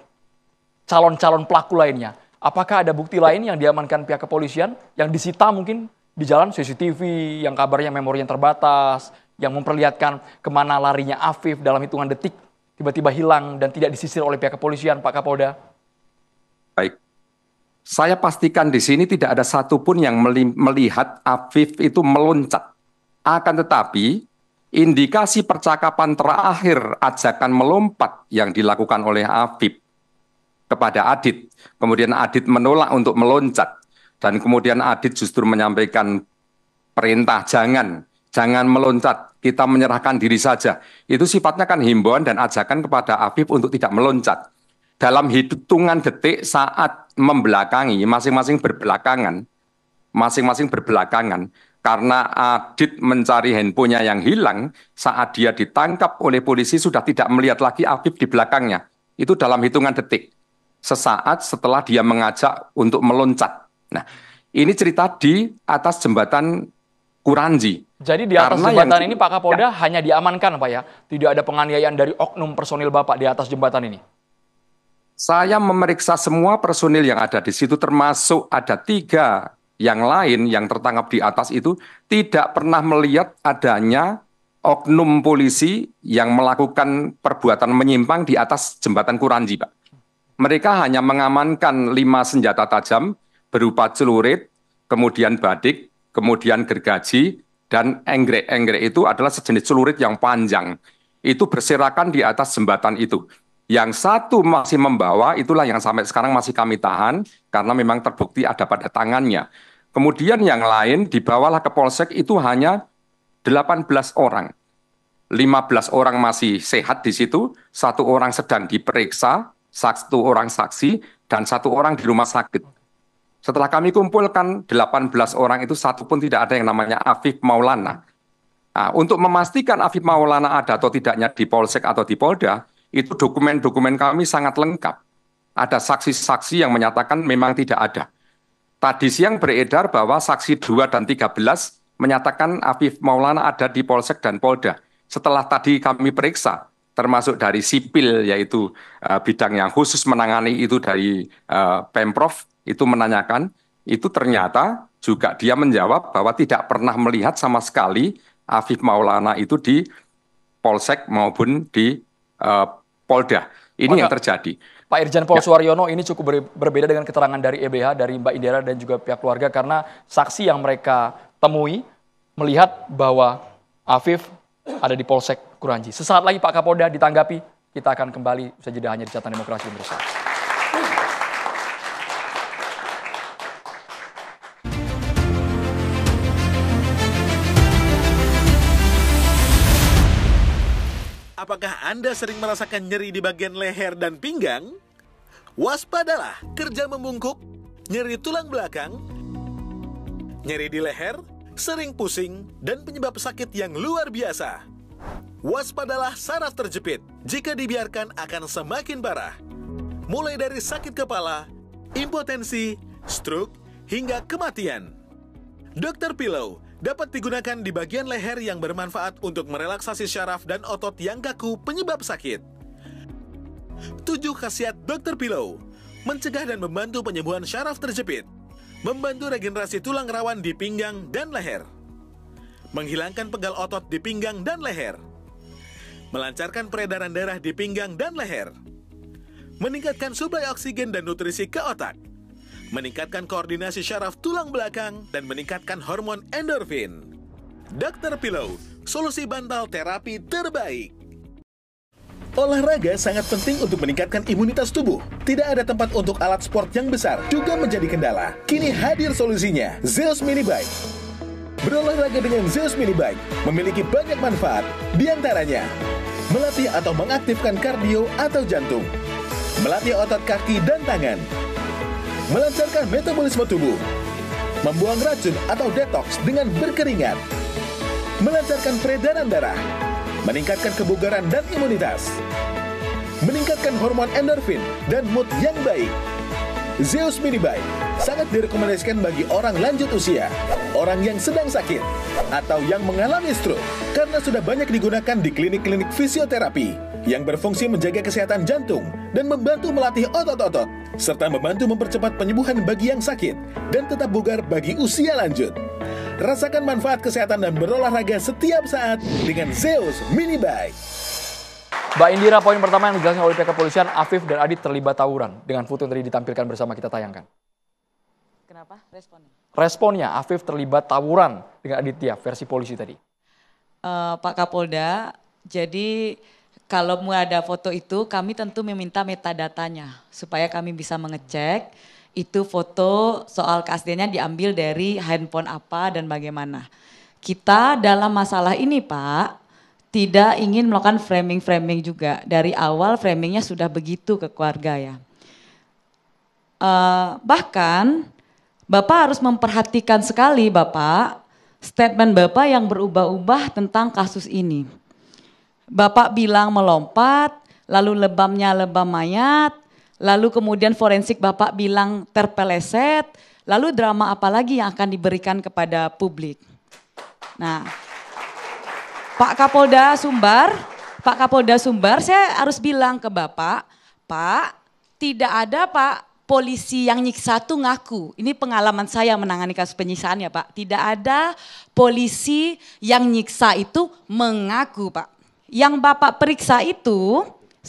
calon-calon pelaku lainnya, apakah ada bukti lain yang diamankan pihak kepolisian yang disita mungkin di jalan CCTV yang kabarnya memori yang terbatas, yang memperlihatkan kemana larinya Afif dalam hitungan detik tiba-tiba hilang dan tidak disisir oleh pihak kepolisian, Pak Kapolda? Saya pastikan di sini tidak ada satupun yang melihat Afif itu meloncat. Akan tetapi, indikasi percakapan terakhir ajakan melompat yang dilakukan oleh Afif kepada Adit. Kemudian Adit menolak untuk meloncat. Dan kemudian Adit justru menyampaikan perintah jangan, jangan meloncat, kita menyerahkan diri saja. Itu sifatnya kan himbauan dan ajakan kepada Afif untuk tidak meloncat dalam hitungan detik saat membelakangi masing-masing berbelakangan masing-masing berbelakangan karena Adit mencari handphonenya yang hilang saat dia ditangkap oleh polisi sudah tidak melihat lagi Afif di belakangnya itu dalam hitungan detik sesaat setelah dia mengajak untuk meloncat nah ini cerita di atas jembatan Kuranji. Jadi di atas Karena jembatan yang... ini Pak Kapolda ya. hanya diamankan Pak ya? Tidak ada penganiayaan dari oknum personil Bapak di atas jembatan ini? Saya memeriksa semua personil yang ada di situ, termasuk ada tiga yang lain yang tertangkap di atas itu tidak pernah melihat adanya oknum polisi yang melakukan perbuatan menyimpang di atas jembatan Kuranji, Pak. Mereka hanya mengamankan lima senjata tajam berupa celurit, kemudian badik, kemudian gergaji, dan enggrek. Enggrek itu adalah sejenis celurit yang panjang. Itu berserakan di atas jembatan itu. Yang satu masih membawa, itulah yang sampai sekarang masih kami tahan karena memang terbukti ada pada tangannya. Kemudian yang lain dibawalah ke Polsek itu hanya 18 orang. 15 orang masih sehat di situ, satu orang sedang diperiksa, satu orang saksi, dan satu orang di rumah sakit. Setelah kami kumpulkan 18 orang itu satu pun tidak ada yang namanya Afif Maulana. Nah, untuk memastikan Afif Maulana ada atau tidaknya di Polsek atau di Polda, itu dokumen-dokumen kami sangat lengkap. Ada saksi-saksi yang menyatakan memang tidak ada. Tadi siang beredar bahwa saksi 2 dan 13 menyatakan Afif Maulana ada di Polsek dan Polda. Setelah tadi kami periksa, termasuk dari sipil yaitu uh, bidang yang khusus menangani itu dari uh, Pemprov itu menanyakan itu ternyata juga dia menjawab bahwa tidak pernah melihat sama sekali Afif Maulana itu di Polsek maupun di uh, Polda. Ini Maka, yang terjadi. Pak Irjen Pol ya. Suwaryono ini cukup ber, berbeda dengan keterangan dari EBH, dari Mbak Indira dan juga pihak keluarga karena saksi yang mereka temui melihat bahwa Afif ada di Polsek Kuranji. Sesaat lagi Pak Kapolda ditanggapi, kita akan kembali jeda hanya di catatan demokrasi bersama. Apakah Anda sering merasakan nyeri di bagian leher dan pinggang? Waspadalah kerja membungkuk, nyeri tulang belakang, nyeri di leher, sering pusing, dan penyebab sakit yang luar biasa. Waspadalah saraf terjepit, jika dibiarkan akan semakin parah. Mulai dari sakit kepala, impotensi, stroke, hingga kematian. Dokter Pillow dapat digunakan di bagian leher yang bermanfaat untuk merelaksasi syaraf dan otot yang kaku penyebab sakit. 7 khasiat Dr. Pillow Mencegah dan membantu penyembuhan syaraf terjepit Membantu regenerasi tulang rawan di pinggang dan leher Menghilangkan pegal otot di pinggang dan leher Melancarkan peredaran darah di pinggang dan leher Meningkatkan suplai oksigen dan nutrisi ke otak meningkatkan koordinasi syaraf tulang belakang, dan meningkatkan hormon endorfin. Dr. Pillow, solusi bantal terapi terbaik. Olahraga sangat penting untuk meningkatkan imunitas tubuh. Tidak ada tempat untuk alat sport yang besar juga menjadi kendala. Kini hadir solusinya, Zeus Mini Bike. Berolahraga dengan Zeus Mini Bike memiliki banyak manfaat, diantaranya melatih atau mengaktifkan kardio atau jantung, melatih otot kaki dan tangan, melancarkan metabolisme tubuh, membuang racun atau detox dengan berkeringat, melancarkan peredaran darah, meningkatkan kebugaran dan imunitas, meningkatkan hormon endorfin dan mood yang baik. Zeus Mini Bike sangat direkomendasikan bagi orang lanjut usia, orang yang sedang sakit, atau yang mengalami stroke karena sudah banyak digunakan di klinik-klinik fisioterapi yang berfungsi menjaga kesehatan jantung dan membantu melatih otot-otot, serta membantu mempercepat penyembuhan bagi yang sakit dan tetap bugar bagi usia lanjut. Rasakan manfaat kesehatan dan berolahraga setiap saat dengan Zeus Mini Bike. Mbak Indira, poin pertama yang dijelaskan oleh pihak kepolisian, Afif dan Adit terlibat tawuran dengan foto yang tadi ditampilkan bersama kita tayangkan. Kenapa? Responnya? Responnya, Afif terlibat tawuran dengan Aditya, versi polisi tadi. Uh, Pak Kapolda, jadi kalau mau ada foto itu kami tentu meminta metadatanya supaya kami bisa mengecek itu foto soal keasliannya diambil dari handphone apa dan bagaimana. Kita dalam masalah ini Pak tidak ingin melakukan framing-framing juga. Dari awal framingnya sudah begitu ke keluarga ya. Uh, bahkan Bapak harus memperhatikan sekali Bapak statement Bapak yang berubah-ubah tentang kasus ini Bapak bilang melompat, lalu lebamnya lebam mayat, lalu kemudian forensik Bapak bilang terpeleset, lalu drama apa lagi yang akan diberikan kepada publik? Nah, Pak Kapolda Sumbar, Pak Kapolda Sumbar, saya harus bilang ke Bapak, Pak, tidak ada Pak polisi yang nyiksa tuh ngaku. Ini pengalaman saya menangani kasus penyiksaan ya Pak. Tidak ada polisi yang nyiksa itu mengaku Pak yang Bapak periksa itu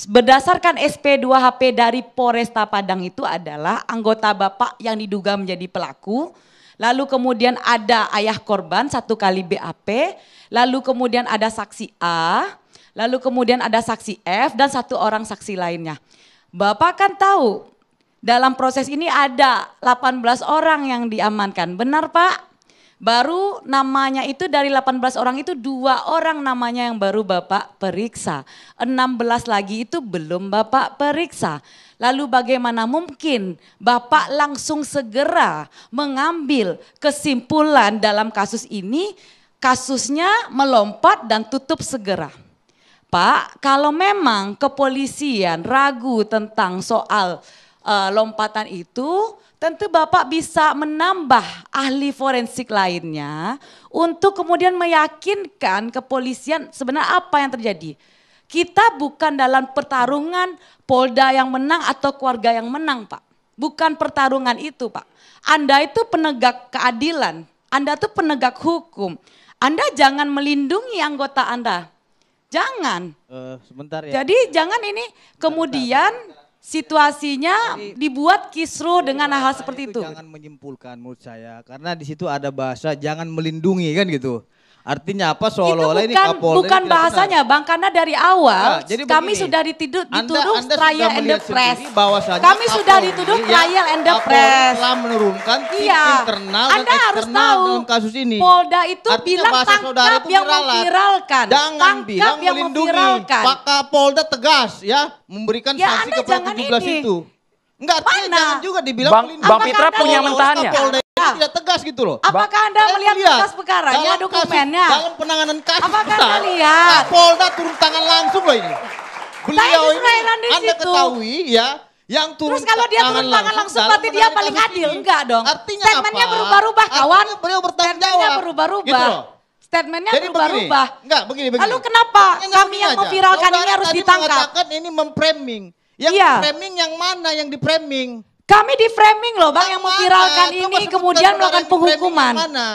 berdasarkan SP2HP dari Polresta Padang itu adalah anggota Bapak yang diduga menjadi pelaku, lalu kemudian ada ayah korban satu kali BAP, lalu kemudian ada saksi A, lalu kemudian ada saksi F dan satu orang saksi lainnya. Bapak kan tahu dalam proses ini ada 18 orang yang diamankan, benar Pak? Baru namanya itu dari 18 orang itu dua orang namanya yang baru Bapak periksa. 16 lagi itu belum Bapak periksa. Lalu bagaimana mungkin Bapak langsung segera mengambil kesimpulan dalam kasus ini kasusnya melompat dan tutup segera. Pak, kalau memang kepolisian ragu tentang soal uh, lompatan itu, tentu Bapak bisa menambah ahli forensik lainnya untuk kemudian meyakinkan kepolisian sebenarnya apa yang terjadi. Kita bukan dalam pertarungan Polda yang menang atau keluarga yang menang, Pak. Bukan pertarungan itu, Pak. Anda itu penegak keadilan, Anda itu penegak hukum. Anda jangan melindungi anggota Anda. Jangan. Uh, sebentar ya. Jadi jangan ini kemudian sebentar situasinya Jadi, dibuat kisru iya, dengan hal-hal seperti itu. Jangan menyimpulkan menurut saya karena di situ ada bahasa jangan melindungi kan gitu. Artinya apa seolah-olah ini Kapolri bukan ini bahasanya kenal. Bang karena dari awal nah, jadi kami begini, sudah dituduh dituduh anda, trial and the press. Kami Kapolri sudah dituduh ya, trial and the press. telah menurunkan tim iya. internal anda dan harus tahu, dalam kasus ini. Polda itu Artinya bilang tangkap itu yang memviralkan. Jangan tangkap bilang yang melindungi. Memviralkan. Pak Kapolda tegas ya memberikan ya, sanksi kepada 17 ini. itu. Enggak, jangan juga dibilang Bang, Bang Pitra punya mentahannya. Iya. tidak tegas gitu loh. Apakah Anda eh, melihat bekas ya dokumennya? Kasus, dalam penanganan kasus Apakah Anda lihat? Kapolda turun tangan langsung loh ini. Beliau ini, di Anda situ. ketahui ya, yang turun Terus kalau dia turun tangan langsung, langsung berarti dia paling adil, ini. enggak dong? Artinya Statementnya berubah-ubah kawan. Beliau bertanggung jawab. Gitu berubah-ubah. Gitu Statementnya berubah-ubah. Enggak, begini, begini. Lalu kenapa ya, kami yang memviralkan ini harus ditangkap? Mengatakan ini memframing. Yang iya. framing yang mana yang di framing? Kami di framing loh bang yang, memviralkan ini kemudian melakukan penghukuman. Mana?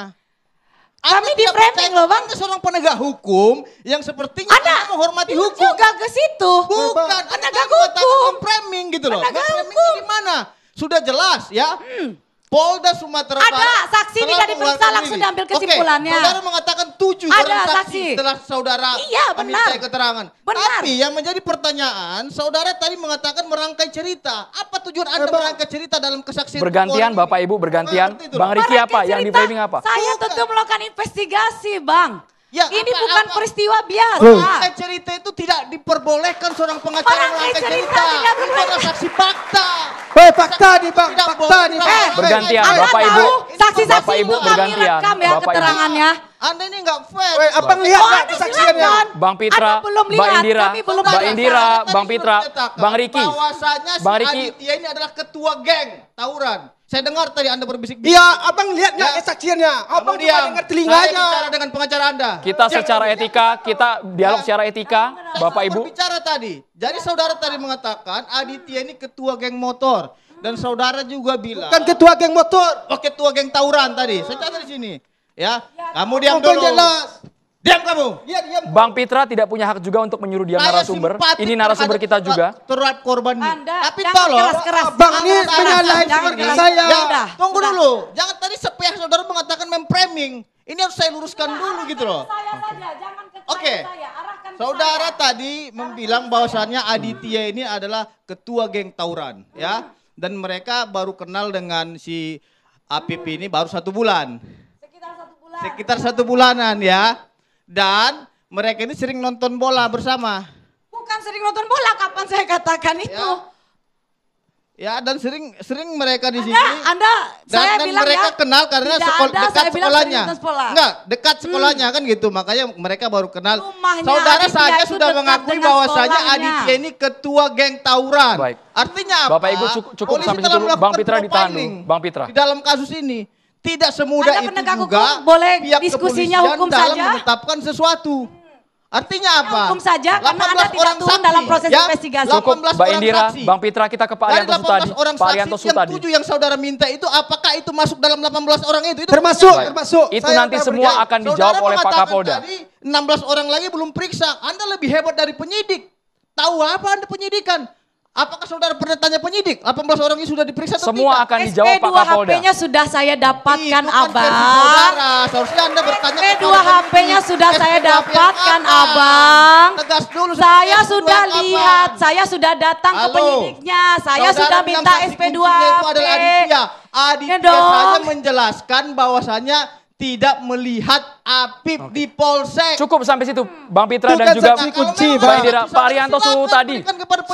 Kami di framing loh bang. Anda seorang penegak hukum yang sepertinya Anda menghormati hukum. juga ke situ. Bukan, penegak hukum. Framing gitu loh. Penegak hukum. Gimana? Sudah jelas ya. Hmm. Polda Sumatera Barat. Ada saksi tidak diperiksa langsung diambil kesimpulannya. Oke, saudara mengatakan tujuh Ada orang saksi, saksi saudara iya, benar. keterangan. Benar. Tapi yang menjadi pertanyaan, saudara tadi mengatakan merangkai cerita. Apa tujuan Anda eh, merangkai cerita dalam kesaksian? Bergantian Bapak Ibu, bergantian. Bang Riki apa? yang di apa? Saya tentu melakukan investigasi Bang. Ya, ini apa, bukan apa, peristiwa biasa. Rangkai cerita itu tidak diperbolehkan seorang pengacara rangkai cerita. cerita. Itu adalah saksi fakta. Hei, eh, fakta nih pak, fakta, fakta nih Bang. Eh, bergantian Anda Bapak Ibu. Saksi-saksi itu kami rekam ya Bapak keterangannya. Ibu. Anda ini enggak fair. Weh, apa lihat oh, kesaksiannya. Bang Pitra, Anda belum lihat, Mbak Indira, kami belum Mbak Indira, Bang Pitra, Bang Riki. Bahwasanya si Bang Riki. Aditya ini adalah ketua geng tawuran. Saya dengar tadi Anda berbisik. Iya, Abang lihat enggak ya. kesaksiannya? Ya Abang dengar telinganya. Saya bicara dengan pengacara Anda. Kita Jangan secara etika, kita dialog ya. secara etika, Bapak Ibu. Bicara tadi. Jadi saudara tadi mengatakan Aditya ini ketua geng motor dan saudara juga bilang. Bukan ketua geng motor. Oh, ketua geng tawuran tadi. Saya catat di sini. Ya. ya. Kamu diam dulu. Jelas. Diam kamu. Iya, diam. Bang Pitra tidak punya hak juga untuk menyuruh dia Saya narasumber. Ini narasumber kita juga. Terhadap korban ini. Anda, Tapi tolong. Keras, keras. Bang ini menyalahi saya. Ya, tunggu dulu. Jangan tadi sepihak saudara mengatakan mempreming. Ini harus saya luruskan dulu gitu loh. Saya saja, jangan ke okay. saya. Arahkan Saudara saya. tadi membilang bahwasannya Aditya ini adalah ketua geng tauran, ya. Dan mereka baru kenal dengan si APP ini baru satu bulan. Sekitar satu bulan. Sekitar satu bulanan ya dan mereka ini sering nonton bola bersama. Bukan sering nonton bola, kapan saya katakan ya. itu? Ya, ya dan sering sering mereka di sini. Anda, dan, saya dan bilang mereka ya, kenal karena sekol, ada, dekat sekolahnya. Enggak, dekat hmm. sekolahnya hmm. kan gitu, makanya mereka baru kenal. Rumahnya Saudara saya sudah mengakui bahwasanya Aditya ini ketua geng tawuran. Baik. Artinya apa? Bapak Ibu cukup, cukup sampai situ Bang Pitra ditahan Bang Pitra. Di dalam kasus ini tidak semudah Anda itu juga hukum, boleh pihak diskusinya hukum dalam saja. menetapkan sesuatu. Artinya apa? Hukum saja karena ada tidak turun saksi, dalam proses ya? investigasi. 18 Mbak Indira, saksi. Bang Pitra kita ke Pak Arianto Sutadi. orang Pak saksi Sutadi. yang tujuh yang saudara minta itu apakah itu masuk dalam 18 orang itu? itu termasuk, Baik. termasuk. Itu nanti semua berjaya. akan dijawab saudara oleh Pak Kapolda. Tadi 16 orang lagi belum periksa. Anda lebih hebat dari penyidik. Tahu apa Anda penyidikan? Apakah saudara pernah tanya penyidik? 18 orang ini sudah diperiksa atau Semua tidak? akan dijawab SP2 Pak Kapolda. SP2 HP-nya sudah saya dapatkan, Ih, Abang. Saudara, seharusnya Anda bertanya SP2 HP-nya sudah SP2 saya dapatkan, Abang. Tegas dulu. Saya SP2 sudah apa? lihat, saya sudah datang Halo. ke penyidiknya. Saya saudara sudah minta SP2 HP. Itu adalah Aditya. Aditya ya saya menjelaskan bahwasannya tidak melihat Apip okay. di polsek. Cukup sampai situ, hmm. Bang Pitra Bukan dan juga kunci Bang Indira. Pak Arianto Suhu tadi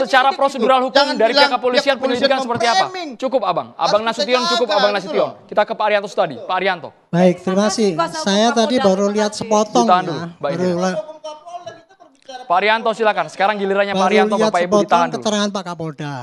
secara prosedural hukum Jangan dari pihak kepolisian penyelidikan seperti apa? Cukup Abang, Abang Nasution cukup Abang Nasution. Kita ke Pak Arianto tadi, Pak Arianto. Baik, terima kasih. Saya tadi baru lihat sepotong Ditahan ya. dulu, Mbak ya. Pak Arianto silakan. Sekarang gilirannya Pak Arianto Bapak Ibu ditahan dulu. keterangan Pak Kapolda.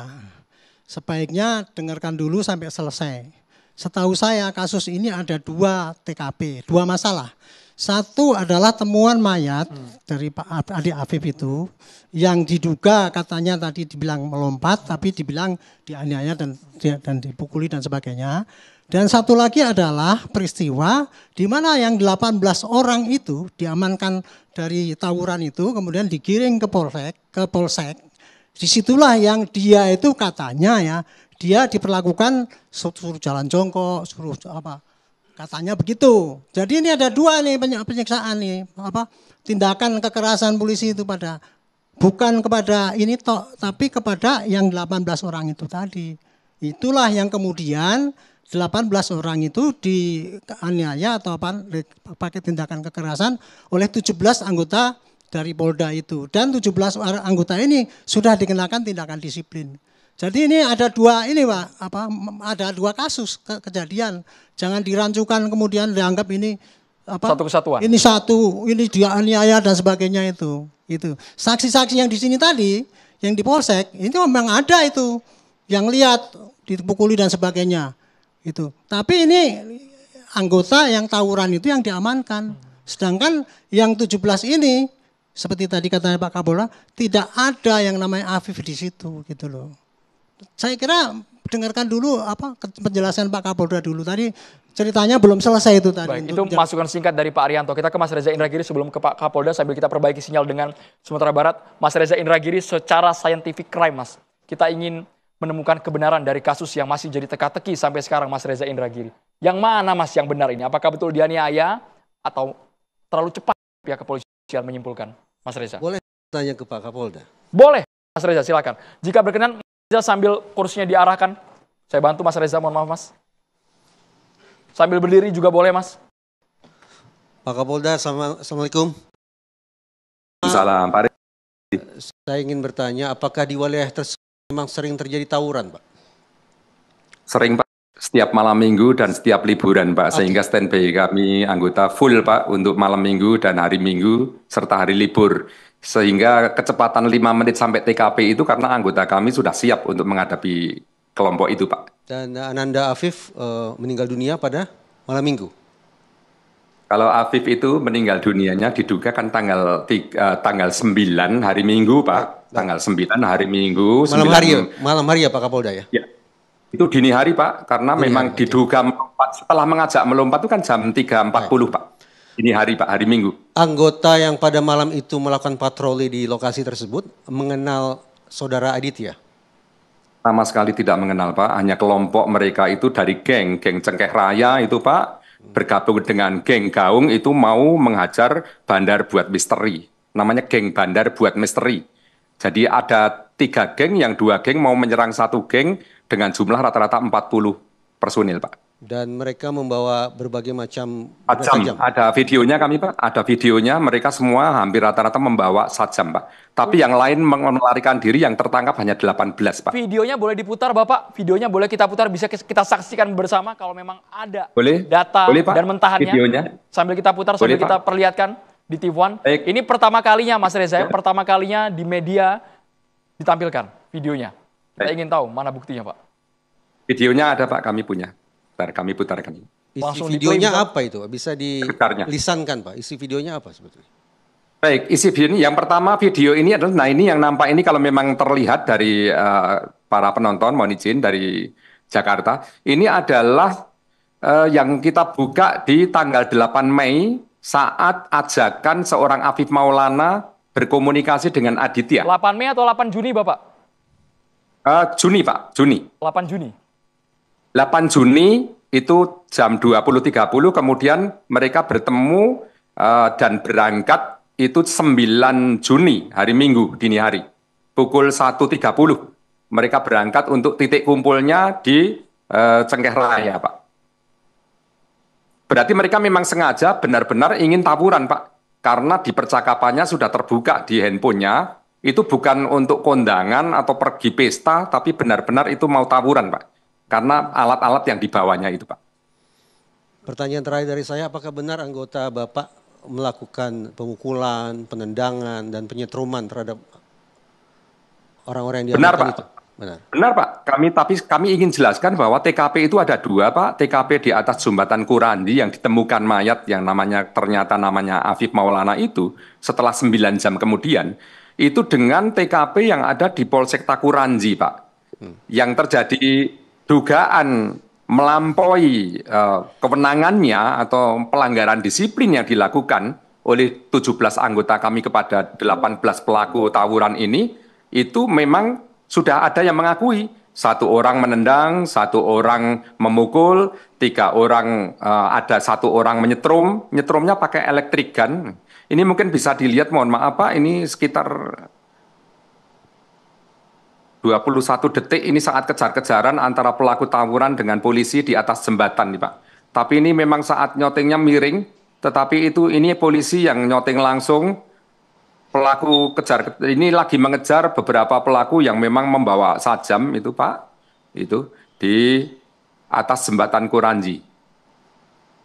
Sebaiknya dengarkan dulu sampai selesai. Setahu saya kasus ini ada dua TKP, dua masalah. Satu adalah temuan mayat hmm. dari Pak Adi Afif itu yang diduga katanya tadi dibilang melompat tapi dibilang dianiaya dan dan dipukuli dan sebagainya. Dan satu lagi adalah peristiwa di mana yang 18 orang itu diamankan dari tawuran itu kemudian digiring ke Polsek, ke Polsek. Disitulah yang dia itu katanya ya dia diperlakukan suruh jalan jongkok, suruh apa katanya begitu. Jadi ini ada dua nih penyiksaan nih apa tindakan kekerasan polisi itu pada bukan kepada ini tok tapi kepada yang 18 orang itu tadi. Itulah yang kemudian 18 orang itu dianiaya atau apa pakai tindakan kekerasan oleh 17 anggota dari Polda itu dan 17 anggota ini sudah dikenakan tindakan disiplin. Jadi ini ada dua ini Pak, apa ada dua kasus ke kejadian. Jangan dirancukan kemudian dianggap ini apa satu kesatuan. Ini satu, ini dia aniaya dan sebagainya itu. Itu. Saksi-saksi yang di sini tadi yang di polsek ini memang ada itu yang lihat dipukuli dan sebagainya. Itu. Tapi ini anggota yang tawuran itu yang diamankan. Sedangkan yang 17 ini seperti tadi katanya Pak Kabola tidak ada yang namanya Afif di situ gitu loh saya kira dengarkan dulu apa penjelasan Pak Kapolda dulu tadi ceritanya belum selesai itu tadi. Baik, itu masukan singkat dari Pak Arianto. Kita ke Mas Reza Indragiri sebelum ke Pak Kapolda sambil kita perbaiki sinyal dengan Sumatera Barat. Mas Reza Indragiri secara scientific crime, Mas. Kita ingin menemukan kebenaran dari kasus yang masih jadi teka-teki sampai sekarang Mas Reza Indragiri. Yang mana Mas yang benar ini? Apakah betul dianiaya atau terlalu cepat pihak kepolisian menyimpulkan? Mas Reza. Boleh tanya ke Pak Kapolda? Boleh. Mas Reza silakan. Jika berkenan Reza sambil kursinya diarahkan. Saya bantu Mas Reza, mohon maaf Mas. Sambil berdiri juga boleh Mas. Pak Kapolda, Assalamualaikum. Salam, Pak Saya ingin bertanya, apakah di wilayah tersebut memang sering terjadi tawuran, Pak? Sering, Pak. Setiap malam minggu dan setiap liburan, Pak. Okay. Sehingga standby kami anggota full, Pak, untuk malam minggu dan hari minggu, serta hari libur. Sehingga kecepatan 5 menit sampai TKP itu karena anggota kami sudah siap untuk menghadapi kelompok itu, Pak. Dan Ananda Afif e, meninggal dunia pada malam minggu? Kalau Afif itu meninggal dunianya diduga kan tanggal tiga, eh, tanggal 9 hari Minggu, Pak. Baik, Tanggal 9 hari Minggu. Malam 9, hari ya, malam hari ya Pak Kapolda ya? ya. Itu dini hari, Pak, karena dini memang hari, diduga melompat setelah mengajak melompat itu kan jam 3.40, Pak. Ini hari Pak, hari Minggu. Anggota yang pada malam itu melakukan patroli di lokasi tersebut mengenal saudara Aditya? Sama sekali tidak mengenal Pak, hanya kelompok mereka itu dari geng, geng Cengkeh Raya itu Pak, bergabung dengan geng Gaung itu mau menghajar bandar buat misteri. Namanya geng bandar buat misteri. Jadi ada tiga geng, yang dua geng mau menyerang satu geng dengan jumlah rata-rata 40 personil Pak dan mereka membawa berbagai macam sajam. Ada videonya kami Pak, ada videonya mereka semua hampir rata-rata membawa sajam Pak. Tapi yang lain melarikan diri yang tertangkap hanya 18 Pak. Videonya boleh diputar Bapak, videonya boleh kita putar bisa kita saksikan bersama kalau memang ada boleh? data boleh, Pak. dan mentahannya. Videonya. Sambil kita putar, boleh, sambil Pak. kita perlihatkan di tv One. Baik. Ini pertama kalinya Mas Reza, ya. ya. pertama kalinya di media ditampilkan videonya. Kita ingin tahu mana buktinya Pak. Videonya ada Pak, kami punya. Ntar kami putarkan. Isi Langsung videonya diplay, apa itu? Bisa dilisankan Pak. Isi videonya apa sebetulnya? Baik, isi video ini yang pertama video ini adalah nah ini yang nampak ini kalau memang terlihat dari uh, para penonton mohon izin dari Jakarta. Ini adalah uh, yang kita buka di tanggal 8 Mei saat ajakan seorang Afif Maulana berkomunikasi dengan Aditya. 8 Mei atau 8 Juni, Bapak? Uh, Juni, Pak. Juni. 8 Juni. 8 Juni itu jam 20.30 kemudian mereka bertemu uh, dan berangkat itu 9 Juni hari Minggu dini hari pukul 1.30 mereka berangkat untuk titik kumpulnya di uh, Cengkeh Raya Pak. Berarti mereka memang sengaja benar-benar ingin tawuran Pak karena di percakapannya sudah terbuka di handphonenya itu bukan untuk kondangan atau pergi pesta tapi benar-benar itu mau tawuran Pak karena alat-alat yang dibawanya itu Pak. Pertanyaan terakhir dari saya, apakah benar anggota Bapak melakukan pemukulan, penendangan, dan penyetruman terhadap orang-orang yang diamankan Benar Pak. Benar. Benar Pak. Kami tapi kami ingin jelaskan bahwa TKP itu ada dua Pak. TKP di atas jembatan Kurandi yang ditemukan mayat yang namanya ternyata namanya Afif Maulana itu setelah 9 jam kemudian itu dengan TKP yang ada di Polsek Takuranji Pak. Hmm. Yang terjadi dugaan melampaui uh, kewenangannya atau pelanggaran disiplin yang dilakukan oleh 17 anggota kami kepada 18 pelaku tawuran ini itu memang sudah ada yang mengakui satu orang menendang, satu orang memukul, tiga orang uh, ada satu orang menyetrum, nyetrumnya pakai elektrik kan Ini mungkin bisa dilihat mohon maaf Pak, ini sekitar 21 detik ini saat kejar-kejaran antara pelaku tawuran dengan polisi di atas jembatan nih Pak. Tapi ini memang saat nyotingnya miring, tetapi itu ini polisi yang nyoting langsung pelaku kejar ini lagi mengejar beberapa pelaku yang memang membawa sajam itu Pak. Itu di atas jembatan Kuranji.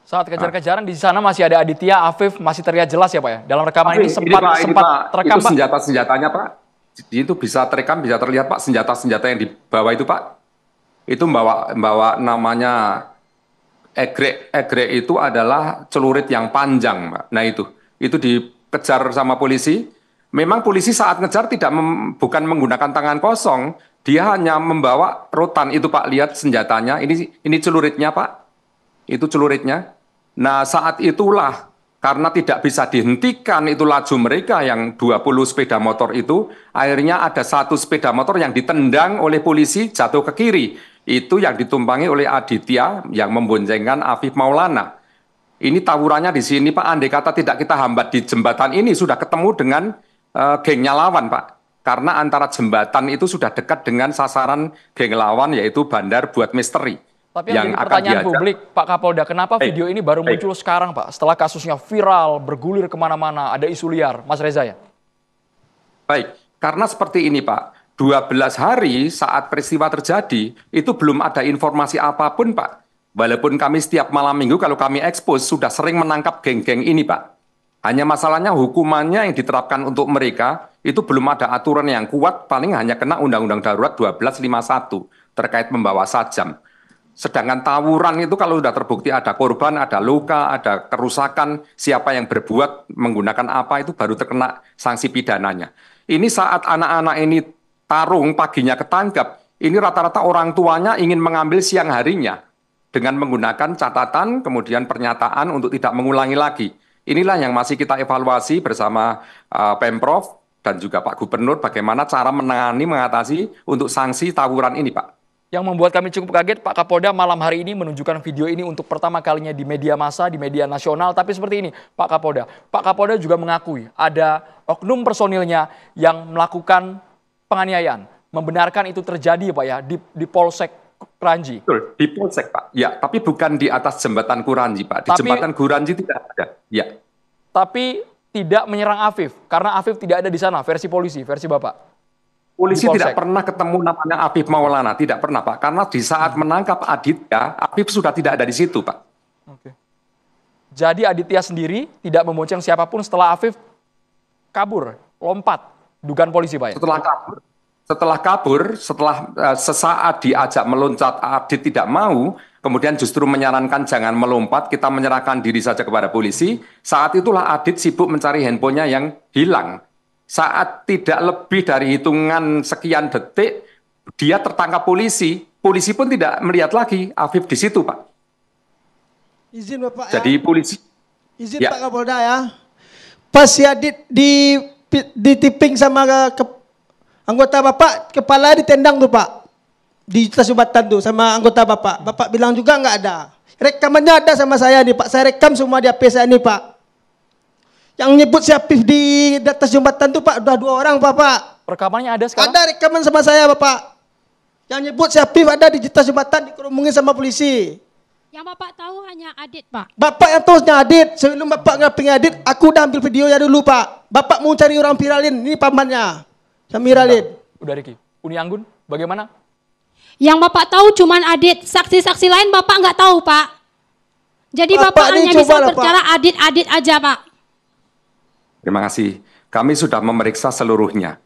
Saat kejar-kejaran di sana masih ada Aditya Afif masih terlihat jelas ya Pak ya. Dalam rekaman ini, ini sempat ini, Pak, ini, Pak. itu senjata-senjatanya Pak itu bisa terekam, bisa terlihat Pak senjata-senjata yang dibawa itu Pak. Itu membawa membawa namanya egrek. Egrek itu adalah celurit yang panjang, Pak. Nah itu, itu dikejar sama polisi. Memang polisi saat ngejar tidak mem, bukan menggunakan tangan kosong, dia hanya membawa rotan itu Pak. Lihat senjatanya, ini ini celuritnya Pak. Itu celuritnya. Nah saat itulah karena tidak bisa dihentikan itu laju mereka yang 20 sepeda motor itu akhirnya ada satu sepeda motor yang ditendang oleh polisi jatuh ke kiri itu yang ditumpangi oleh Aditya yang memboncengkan Afif Maulana ini tawurannya di sini Pak andai kata tidak kita hambat di jembatan ini sudah ketemu dengan uh, gengnya lawan Pak karena antara jembatan itu sudah dekat dengan sasaran geng lawan yaitu bandar buat misteri tapi yang, yang pertanyaan publik, Pak Kapolda, kenapa hey, eh, video ini baru hey. Eh. muncul sekarang, Pak? Setelah kasusnya viral, bergulir kemana-mana, ada isu liar. Mas Reza ya? Baik, karena seperti ini Pak, 12 hari saat peristiwa terjadi, itu belum ada informasi apapun Pak. Walaupun kami setiap malam minggu kalau kami ekspos sudah sering menangkap geng-geng ini Pak. Hanya masalahnya hukumannya yang diterapkan untuk mereka, itu belum ada aturan yang kuat, paling hanya kena Undang-Undang Darurat 1251 terkait membawa sajam. Sedangkan tawuran itu kalau sudah terbukti ada korban, ada luka, ada kerusakan, siapa yang berbuat menggunakan apa itu baru terkena sanksi pidananya. Ini saat anak-anak ini tarung paginya ketangkap, ini rata-rata orang tuanya ingin mengambil siang harinya dengan menggunakan catatan kemudian pernyataan untuk tidak mengulangi lagi. Inilah yang masih kita evaluasi bersama uh, Pemprov dan juga Pak Gubernur bagaimana cara menangani mengatasi untuk sanksi tawuran ini, Pak. Yang membuat kami cukup kaget, Pak Kapolda malam hari ini menunjukkan video ini untuk pertama kalinya di media massa, di media nasional. Tapi seperti ini, Pak Kapolda. Pak Kapolda juga mengakui ada oknum personilnya yang melakukan penganiayaan. Membenarkan itu terjadi, Pak ya, di, di Polsek Kuranji. Betul, di Polsek, Pak. Ya, tapi bukan di atas jembatan Kuranji, Pak. Di tapi, jembatan Kuranji tidak ada. Ya. Tapi tidak menyerang Afif, karena Afif tidak ada di sana, versi polisi, versi Bapak. Polisi tidak pernah ketemu namanya Afif Maulana, tidak pernah Pak, karena di saat hmm. menangkap Aditya, Afif sudah tidak ada di situ Pak. Oke. Jadi Aditya sendiri tidak membonceng siapapun setelah Afif kabur, lompat, dugaan polisi Pak. Ya? Setelah kabur, setelah kabur, setelah uh, sesaat diajak meloncat, Adit tidak mau, kemudian justru menyarankan jangan melompat, kita menyerahkan diri saja kepada polisi. Saat itulah Adit sibuk mencari handphonenya yang hilang saat tidak lebih dari hitungan sekian detik dia tertangkap polisi. Polisi pun tidak melihat lagi Afif di situ, Pak. Izin Bapak. Ya? Jadi polisi. Izin ya. Pak Kapolda ya. Pas ya di, di ditipping sama ke, anggota Bapak, kepala ditendang tuh Pak. Di jembatan tuh sama anggota Bapak. Bapak bilang juga nggak ada. Rekamannya ada sama saya nih Pak. Saya rekam semua di HP saya nih Pak. Yang nyebut siapa di atas jembatan itu Pak, udah dua orang Bapak. Rekamannya ada sekarang? Ada rekaman sama saya Bapak. Yang nyebut si Afif ada di atas jembatan dikerumungin sama polisi. Yang Bapak tahu hanya Adit Pak. Bapak yang tahu hanya Adit. Sebelum Bapak ngapain Adit, aku udah ambil ya dulu Pak. Bapak mau cari orang viralin, ini pamannya. viralin. Udah Riki. Uni Anggun, bagaimana? Yang Bapak tahu cuma Adit. Saksi-saksi lain Bapak nggak tahu Pak. Jadi Bapak, Bapak hanya bisa percaya Adit-Adit aja Pak. Terima kasih. Kami sudah memeriksa seluruhnya.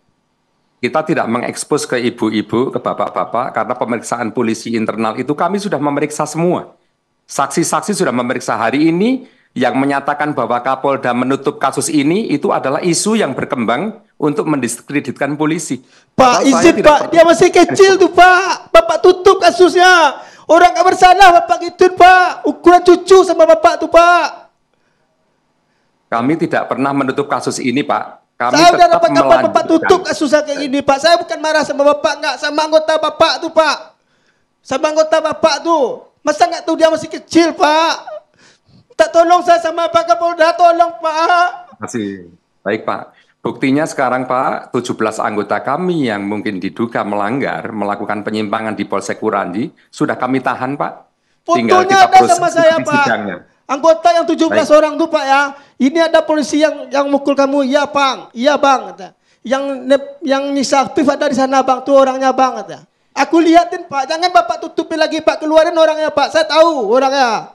Kita tidak mengekspos ke ibu-ibu, ke bapak-bapak, karena pemeriksaan polisi internal itu kami sudah memeriksa semua. Saksi-saksi sudah memeriksa hari ini yang menyatakan bahwa Kapolda menutup kasus ini itu adalah isu yang berkembang untuk mendiskreditkan polisi. Pak, Bapak izin Pak, perlu. dia masih kecil tuh Pak. Bapak tutup kasusnya. Orang gak bersalah Bapak gitu Pak. Ukuran cucu sama Bapak tuh Pak. Kami tidak pernah menutup kasus ini, Pak. Kami saya sudah dapat kabar Bapak tutup kasus kayak ini, Pak. Saya bukan marah sama Bapak, nggak sama anggota Bapak tuh, Pak. Sama anggota Bapak tuh. Masa nggak tahu dia masih kecil, Pak? Tak tolong saya sama Pak Kapolda, tolong, Pak. Masih. Baik, Pak. Buktinya sekarang Pak, 17 anggota kami yang mungkin diduga melanggar, melakukan penyimpangan di Polsek Kurandi, sudah kami tahan Pak. Fotonya ada sama saya Pak. Sidangnya. Anggota yang 17 Baik. orang itu Pak ya. Ini ada polisi yang yang mukul kamu. Iya Bang. Iya Bang. Kata. Yang yang nisa aktif ada di sana Bang. Tuh orangnya Bang. Kata. Aku liatin Pak. Jangan Bapak tutupi lagi Pak. Keluarin orangnya Pak. Saya tahu orangnya.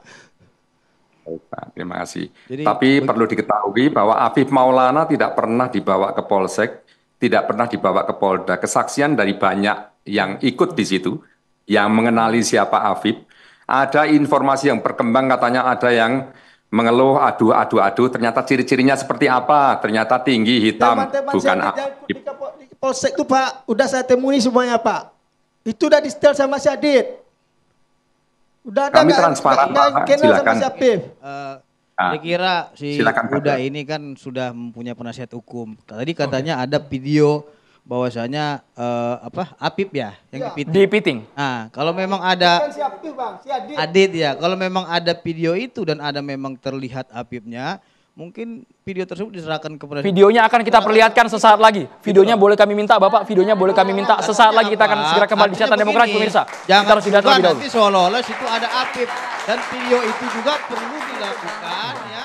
Baik, Pak. Terima kasih. Jadi, Tapi bagi... perlu diketahui bahwa Afif Maulana tidak pernah dibawa ke Polsek, tidak pernah dibawa ke Polda. Kesaksian dari banyak yang ikut di situ, yang mengenali siapa Afif, ada informasi yang berkembang katanya ada yang mengeluh aduh aduh aduh ternyata ciri-cirinya seperti apa ternyata tinggi hitam Teman-teman bukan saya di, di polsek itu pak udah saya temui semuanya pak itu udah di setel sama Syadid udah ada kami gak, transparan gak, pak kenal silakan sama si Uh, Nah, saya ah. kira si silakan, Buda ini kan sudah mempunyai penasihat hukum. Tadi katanya okay. ada video bahwasanya uh, apa Apip ya yang ya. dipiting. dipiting. Nah, kalau memang ada si Apip, Bang. Si Adit. Adit ya. Kalau memang ada video itu dan ada memang terlihat Apipnya, mungkin video tersebut diserahkan kepada Videonya akan kita perlihatkan sesaat lagi. Videonya Betul. boleh kami minta, Bapak. Videonya boleh kami minta. Sesaat lagi kita akan segera kembali di catatan demokrasi pemirsa. Jangan terus harus sudah terlebih Nanti seolah-olah situ ada Apip dan video itu juga perlu dilakukan ya.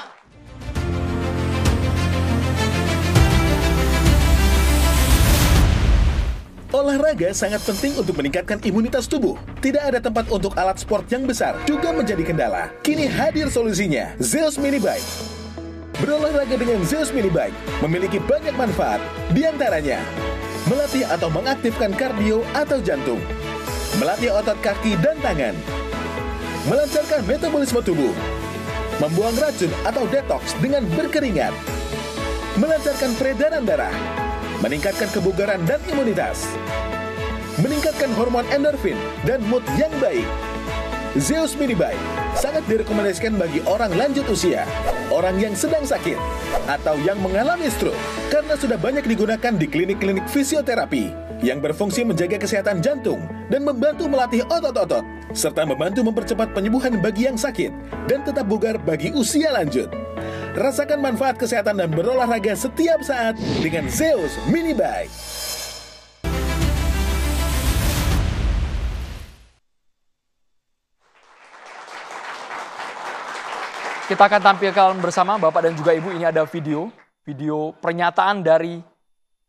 Olahraga sangat penting untuk meningkatkan imunitas tubuh. Tidak ada tempat untuk alat sport yang besar juga menjadi kendala. Kini hadir solusinya, Zeus Mini Bike. Berolahraga dengan Zeus Mini Bike memiliki banyak manfaat, diantaranya melatih atau mengaktifkan kardio atau jantung, melatih otot kaki dan tangan, melancarkan metabolisme tubuh, membuang racun atau detox dengan berkeringat, melancarkan peredaran darah, meningkatkan kebugaran dan imunitas, meningkatkan hormon endorfin dan mood yang baik. Zeus Mini Minibike sangat direkomendasikan bagi orang lanjut usia, orang yang sedang sakit, atau yang mengalami stroke karena sudah banyak digunakan di klinik-klinik fisioterapi yang berfungsi menjaga kesehatan jantung dan membantu melatih otot-otot, serta membantu mempercepat penyembuhan bagi yang sakit dan tetap bugar bagi usia lanjut. Rasakan manfaat kesehatan dan berolahraga setiap saat dengan Zeus Mini Bike. Kita akan tampilkan bersama Bapak dan juga Ibu ini ada video, video pernyataan dari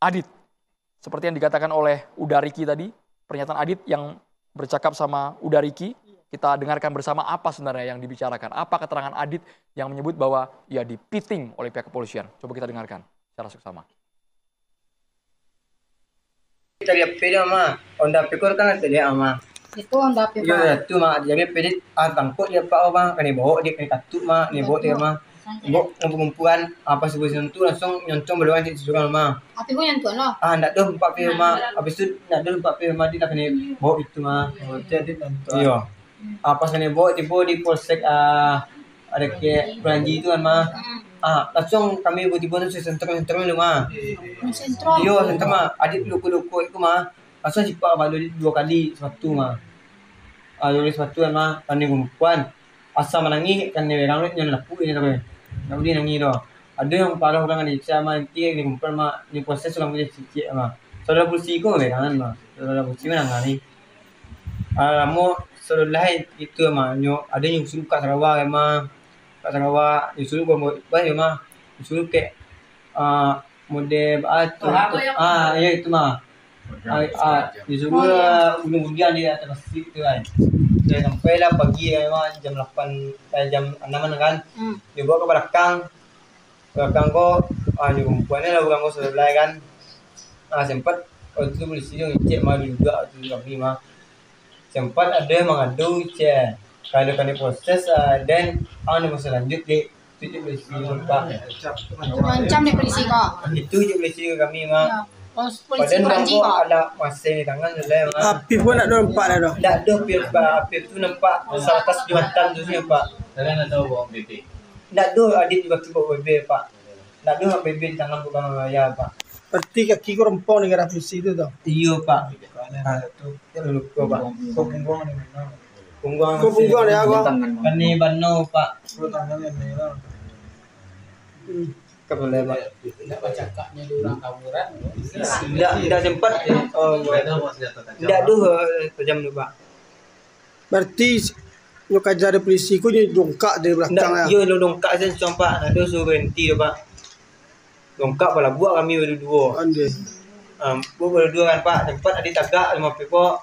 Adit seperti yang dikatakan oleh Udariki tadi, pernyataan Adit yang bercakap sama Udariki, kita dengarkan bersama apa sebenarnya yang dibicarakan. Apa keterangan Adit yang menyebut bahwa ya dipiting oleh pihak kepolisian. Coba kita dengarkan secara seksama. sama. sama. Onda kan, itu onda pipa. Ya, itu mah. jadi pilih, ah tangkut dia pak orang oh, Ini bawa dia ini katuk mah, ini bawa dia iya, iya. mah. Mbok perempuan apa sebut nyentuh langsung nyontong berlawan cik seorang mah. Tapi gua nyentuh lo? Ah ndak tuh empat puluh mah. Habis tu ndak tuh empat puluh mah dia kena bawa itu mah. Oh jadi nyentuh. Iya. Apa ah, kena bawa tiba di polsek ah ada ke peranji itu kan mah. Mm. Ah, langsung kami tiba-tiba tu sentrum-sentrum dulu mah. Sentrum. Yo, sentrum mah. Adik luku-luku itu mah. Langsung cepat abang dua kali satu mah. Ah, dua kali satu kan mah. Kami perempuan. asal menangis kan ni orang ni nyanyi lapu ni tapi. nak beli yang ni tu. Ada yang parah orang ni cerita mah nanti ni kumpul mah ni proses orang boleh sikit mah. So dah pun sih kau mah. So dah kan sih ni. Ah mo so dah itu mah ni ada yang suruh kat Sarawak mah. Kat Sarawak ni suruh kau mah mah. Suruh ke ah model atau oh, ah ya itu mah. Ah ni ah, suruh gunung-gunung oh, ya. lah, dia atas situ kan. Kaya sampai lah pagi ya memang jam 8 eh, jam 6 kan. Hmm. Dibawa ke belakang. Belakang ko ah di kumpulannya lah bukan ko sebelah kan. Ah sempat waktu itu polisi yang cek mari juga tu kami mah. Sempat ada yang mengadu cek. Kalau kena proses uh, dan ah ni ah, masih lanjut dek itu je polisi lupa. Mengancam dek polisi kok. Itu je polisi kami mah. Ya. Oh, polisi Perancis nampak anak masa ni tangan dalam. Apif pun nak nampak dah dah. Tak ada Apif pak. Apif tu nampak besar atas jawatan tu nampak. Dalam nak tahu bawa BB. Tak ada adik juga cuba BB pak. Tak ada BB tangan bukan ya pak. Berarti kaki kau rempong dengan rafusi itu tu? Iya pak. Kau lupa pak. Kau punggung ni mana? Punggung. Kau punggung ni aku. Kan ni bano pak. Kau tangan ni ni lah. Hmm boleh pak tidak baca kaknya di orang kaburan tidak tidak sempat oh tidak tuh tajam dulu pak berarti lu kajar polisi ku dongkak dari belakang ya yo dongkak sen campak ada nah, suruh berhenti tu pak dongkak pula buat kami berdua ande um, berdua kan pak tempat ada tagak sama pepo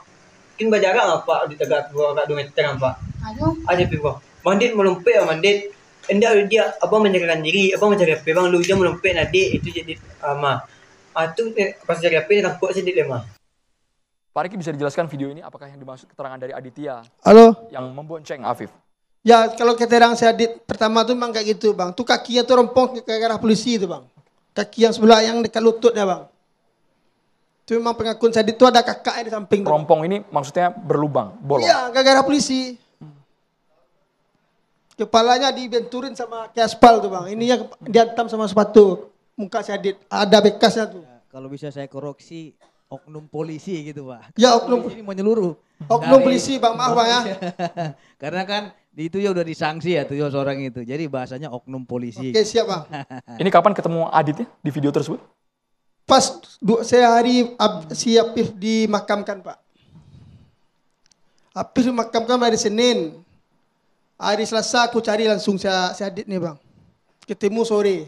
Mungkin berjarak lah pak di tegak dua kat dua meter kan pak. Aduh. Aja pergi. Mandit melompek lah mandit. Enda dia abang menjaga diri abang menjaga apa bang lu dia melompat adik itu jadi ama ah, ah tu eh, pas jaga pe nampak sedikit lemah Pak Riki bisa dijelaskan video ini apakah yang dimaksud keterangan dari Aditya? Halo? Yang membonceng Afif. Ya, kalau keterangan saya Adit pertama tuh memang kayak gitu, Bang. Tuh kakinya tuh rompong ke arah polisi itu, Bang. Kaki yang sebelah yang dekat lututnya, Bang. Itu memang pengakuan saya Adit tuh ada kakaknya di samping. Rompong tuh. ini maksudnya berlubang, bolong. Iya, ke arah polisi. Kepalanya dibenturin sama kaspal tuh bang. Ininya diantam sama sepatu. Muka Syadid. Ada bekasnya tuh. Ya, kalau bisa saya koreksi oknum polisi gitu pak. Ya oknum. Polisi ini menyeluruh. Oknum polisi bang maaf bang ya. Karena kan di itu ya udah disanksi ya tujuh seorang itu. Jadi bahasanya oknum polisi. Oke siap bang. ini kapan ketemu Adit ya di video tersebut? Pas dua, saya hari ab, siap dimakamkan pak. habis dimakamkan hari Senin. Hari Selasa aku cari langsung si, si Adit nih bang. Ketemu sore.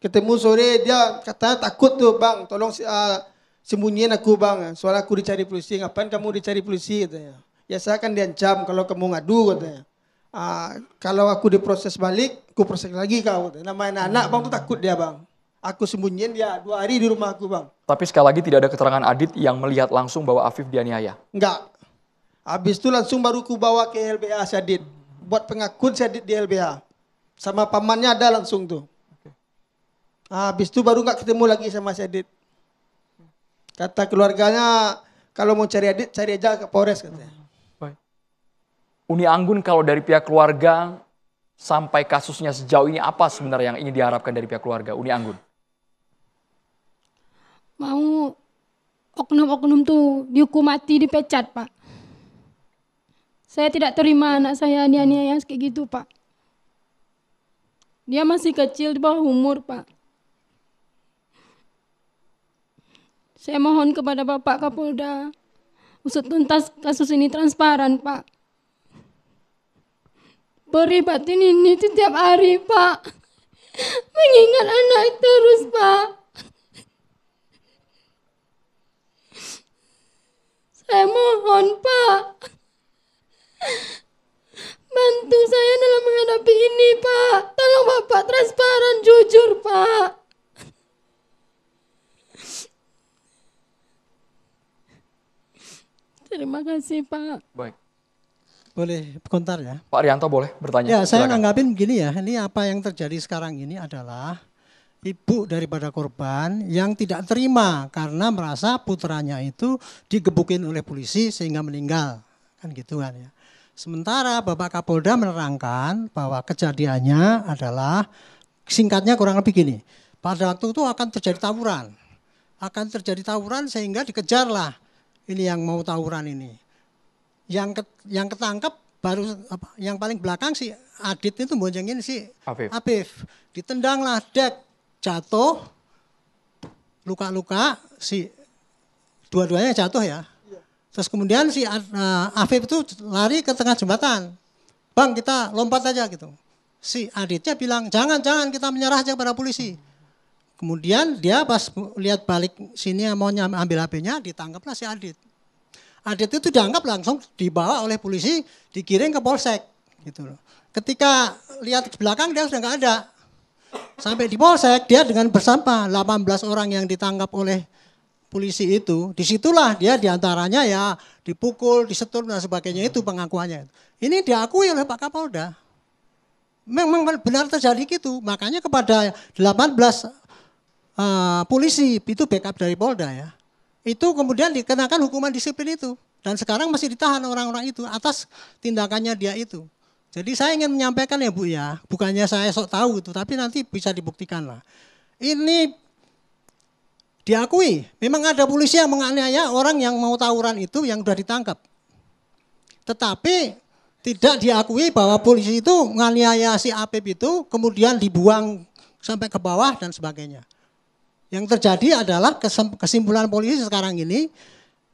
Ketemu sore dia kata takut tuh bang, tolong uh, sembunyiin aku bang. Soal aku dicari polisi, ngapain kamu dicari polisi katanya. Ya saya akan diancam kalau kamu ngadu katanya. Uh, kalau aku diproses balik, aku proses lagi kau. Nama anak-anak bang tu takut dia bang. Aku sembunyiin dia dua hari di rumah aku bang. Tapi sekali lagi tidak ada keterangan Adit yang melihat langsung bahwa Afif dianiaya? Enggak. Habis itu langsung baru ku bawa ke LBA Syadid. Buat pengakuan Syadid di LBA. Sama pamannya ada langsung tuh. Ah, habis itu baru nggak ketemu lagi sama Syadid. Kata keluarganya, kalau mau cari adit, cari aja ke Polres katanya. Uni Anggun kalau dari pihak keluarga sampai kasusnya sejauh ini apa sebenarnya yang ingin diharapkan dari pihak keluarga Uni Anggun? Mau oknum-oknum tuh dihukum mati dipecat pak. Saya tidak terima anak saya dianiaya kayak gitu, Pak. Dia masih kecil di bawah umur, Pak. Saya mohon kepada Bapak Kapolda, usut tuntas kasus ini transparan, Pak. ini ini setiap hari, Pak. Mengingat anak terus, Pak. Saya mohon, Pak. Bantu saya dalam menghadapi ini, Pak. Tolong Bapak transparan, jujur, Pak. Terima kasih, Pak. Baik. Boleh kontar ya? Pak Rianto boleh bertanya. Ya, saya Silakan. begini ya. Ini apa yang terjadi sekarang ini adalah ibu daripada korban yang tidak terima karena merasa putranya itu digebukin oleh polisi sehingga meninggal. Kan gitu kan ya. Sementara Bapak Kapolda menerangkan bahwa kejadiannya adalah singkatnya kurang lebih gini. Pada waktu itu akan terjadi tawuran. Akan terjadi tawuran sehingga dikejarlah ini yang mau tawuran ini. Yang ke, yang ketangkap baru apa, yang paling belakang si Adit itu boncengin si Afif. Afif. Ditendanglah dek jatuh luka-luka si dua-duanya jatuh ya Terus kemudian si uh, eh, Afif itu lari ke tengah jembatan. Bang kita lompat aja gitu. Si Aditnya bilang jangan jangan kita menyerah aja pada polisi. Kemudian dia pas lihat balik sini mau ambil HP-nya ditangkaplah si Adit. Adit itu dianggap langsung dibawa oleh polisi dikirim ke polsek gitu loh. Ketika lihat ke belakang dia sudah nggak ada. Sampai di polsek dia dengan bersama 18 orang yang ditangkap oleh polisi itu, disitulah dia diantaranya ya dipukul, disetur dan sebagainya itu pengakuannya. Ini diakui oleh Pak Kapolda. Memang benar terjadi gitu. Makanya kepada 18 uh, eh, polisi itu backup dari Polda ya. Itu kemudian dikenakan hukuman disiplin itu. Dan sekarang masih ditahan orang-orang itu atas tindakannya dia itu. Jadi saya ingin menyampaikan ya Bu ya, bukannya saya sok tahu itu, tapi nanti bisa dibuktikan lah. Ini diakui memang ada polisi yang menganiaya orang yang mau tawuran itu yang sudah ditangkap. Tetapi tidak diakui bahwa polisi itu menganiaya si APB itu kemudian dibuang sampai ke bawah dan sebagainya. Yang terjadi adalah kesimpulan polisi sekarang ini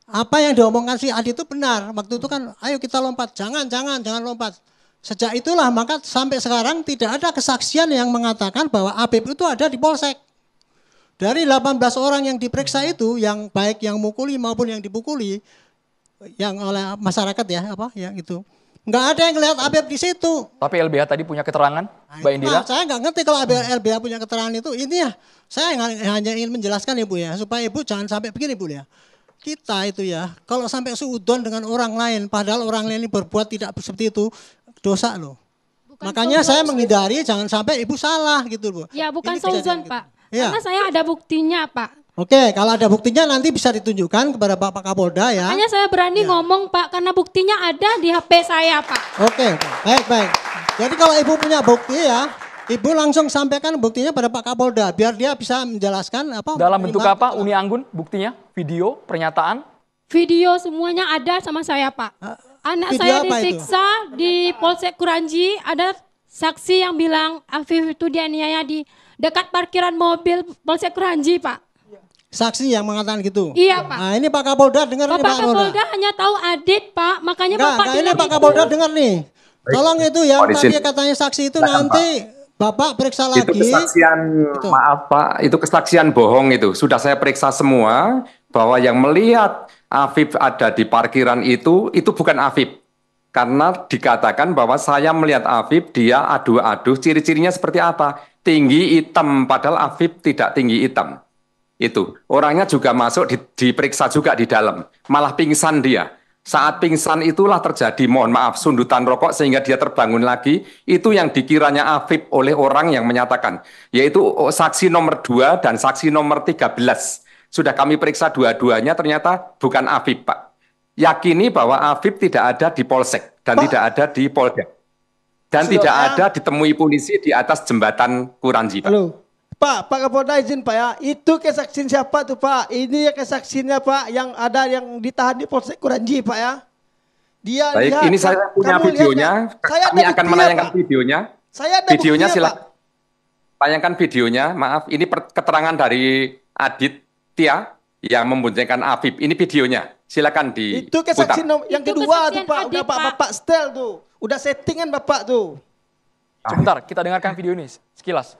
apa yang diomongkan si Adi itu benar. Waktu itu kan ayo kita lompat, jangan jangan jangan lompat. Sejak itulah maka sampai sekarang tidak ada kesaksian yang mengatakan bahwa APB itu ada di polsek. Dari 18 orang yang diperiksa itu, yang baik yang mukuli maupun yang dipukuli, yang oleh masyarakat ya, apa yang itu. Enggak ada yang ngelihat Abib di situ. Tapi LBH tadi punya keterangan, nah, Mbak Indira? saya enggak ngerti kalau Abib, LBH punya keterangan itu. Ini ya, saya hanya ingin menjelaskan Ibu ya, supaya Ibu jangan sampai begini Ibu ya kita itu ya, kalau sampai seudon dengan orang lain, padahal orang lain ini berbuat tidak seperti itu, dosa loh. Bukan Makanya saya menghindari jangan sampai ibu salah gitu Bu. Ya bukan seudon gitu. Pak. Ya. Karena saya ada buktinya, Pak. Oke, kalau ada buktinya nanti bisa ditunjukkan kepada Bapak Kapolda ya. Hanya saya berani ya. ngomong Pak, karena buktinya ada di HP saya Pak. Oke, baik baik. Jadi kalau Ibu punya bukti ya, Ibu langsung sampaikan buktinya pada Pak Kapolda, biar dia bisa menjelaskan apa. Dalam bentuk apa, Uni Anggun, buktinya, video, pernyataan? Video semuanya ada sama saya Pak. Ah, Anak video saya disiksa itu? di Polsek Kuranji, ada saksi yang bilang Afif itu dianiaya di dekat parkiran mobil Polsek Keranji, Pak. Iya. Saksi yang mengatakan gitu. Iya, Pak. Nah, ini Pak Kapolda dengar Bapak nih Pak Kapolda. Kapolda hanya tahu Adit, Pak. Makanya pak Bapak ini Pak Kapolda dengar nih. Tolong itu yang Polisi. tadi katanya saksi itu nanti Bapak periksa lagi. Itu kesaksian, itu. maaf Pak, itu kesaksian bohong itu. Sudah saya periksa semua bahwa yang melihat Afif ada di parkiran itu, itu bukan Afif. Karena dikatakan bahwa saya melihat Afif, dia aduh-aduh ciri-cirinya seperti apa tinggi hitam, padahal Afif tidak tinggi hitam. Itu orangnya juga masuk di, diperiksa juga di dalam, malah pingsan dia. Saat pingsan itulah terjadi mohon maaf sundutan rokok sehingga dia terbangun lagi. Itu yang dikiranya Afif oleh orang yang menyatakan, yaitu oh, saksi nomor 2 dan saksi nomor 13. Sudah kami periksa dua-duanya ternyata bukan Afif, Pak. Yakini bahwa Afif tidak ada di polsek dan Pak. tidak ada di polda. Dan Sudah tidak ada ditemui polisi di atas jembatan Kuranji, Pak. Halo. Pak, Pak Kapolda izin Pak ya, itu kesaksian siapa tuh Pak? Ini ya kesaksiannya Pak yang ada yang ditahan di Polsek Kuranji Pak ya. Dia Baik, lihat, ini saya punya videonya. Lihat, saya Kami akan menayangkan videonya. Saya ada videonya silakan. Tayangkan videonya, maaf. Ini keterangan dari Adit Tia yang memboncengkan Afif. Ini videonya. Silakan di Itu kesaksian yang kedua tuh Pak, Adit, udah Pak Bapak Stel tuh. Udah settingan Bapak tuh. Sebentar, kita dengarkan video ini sekilas.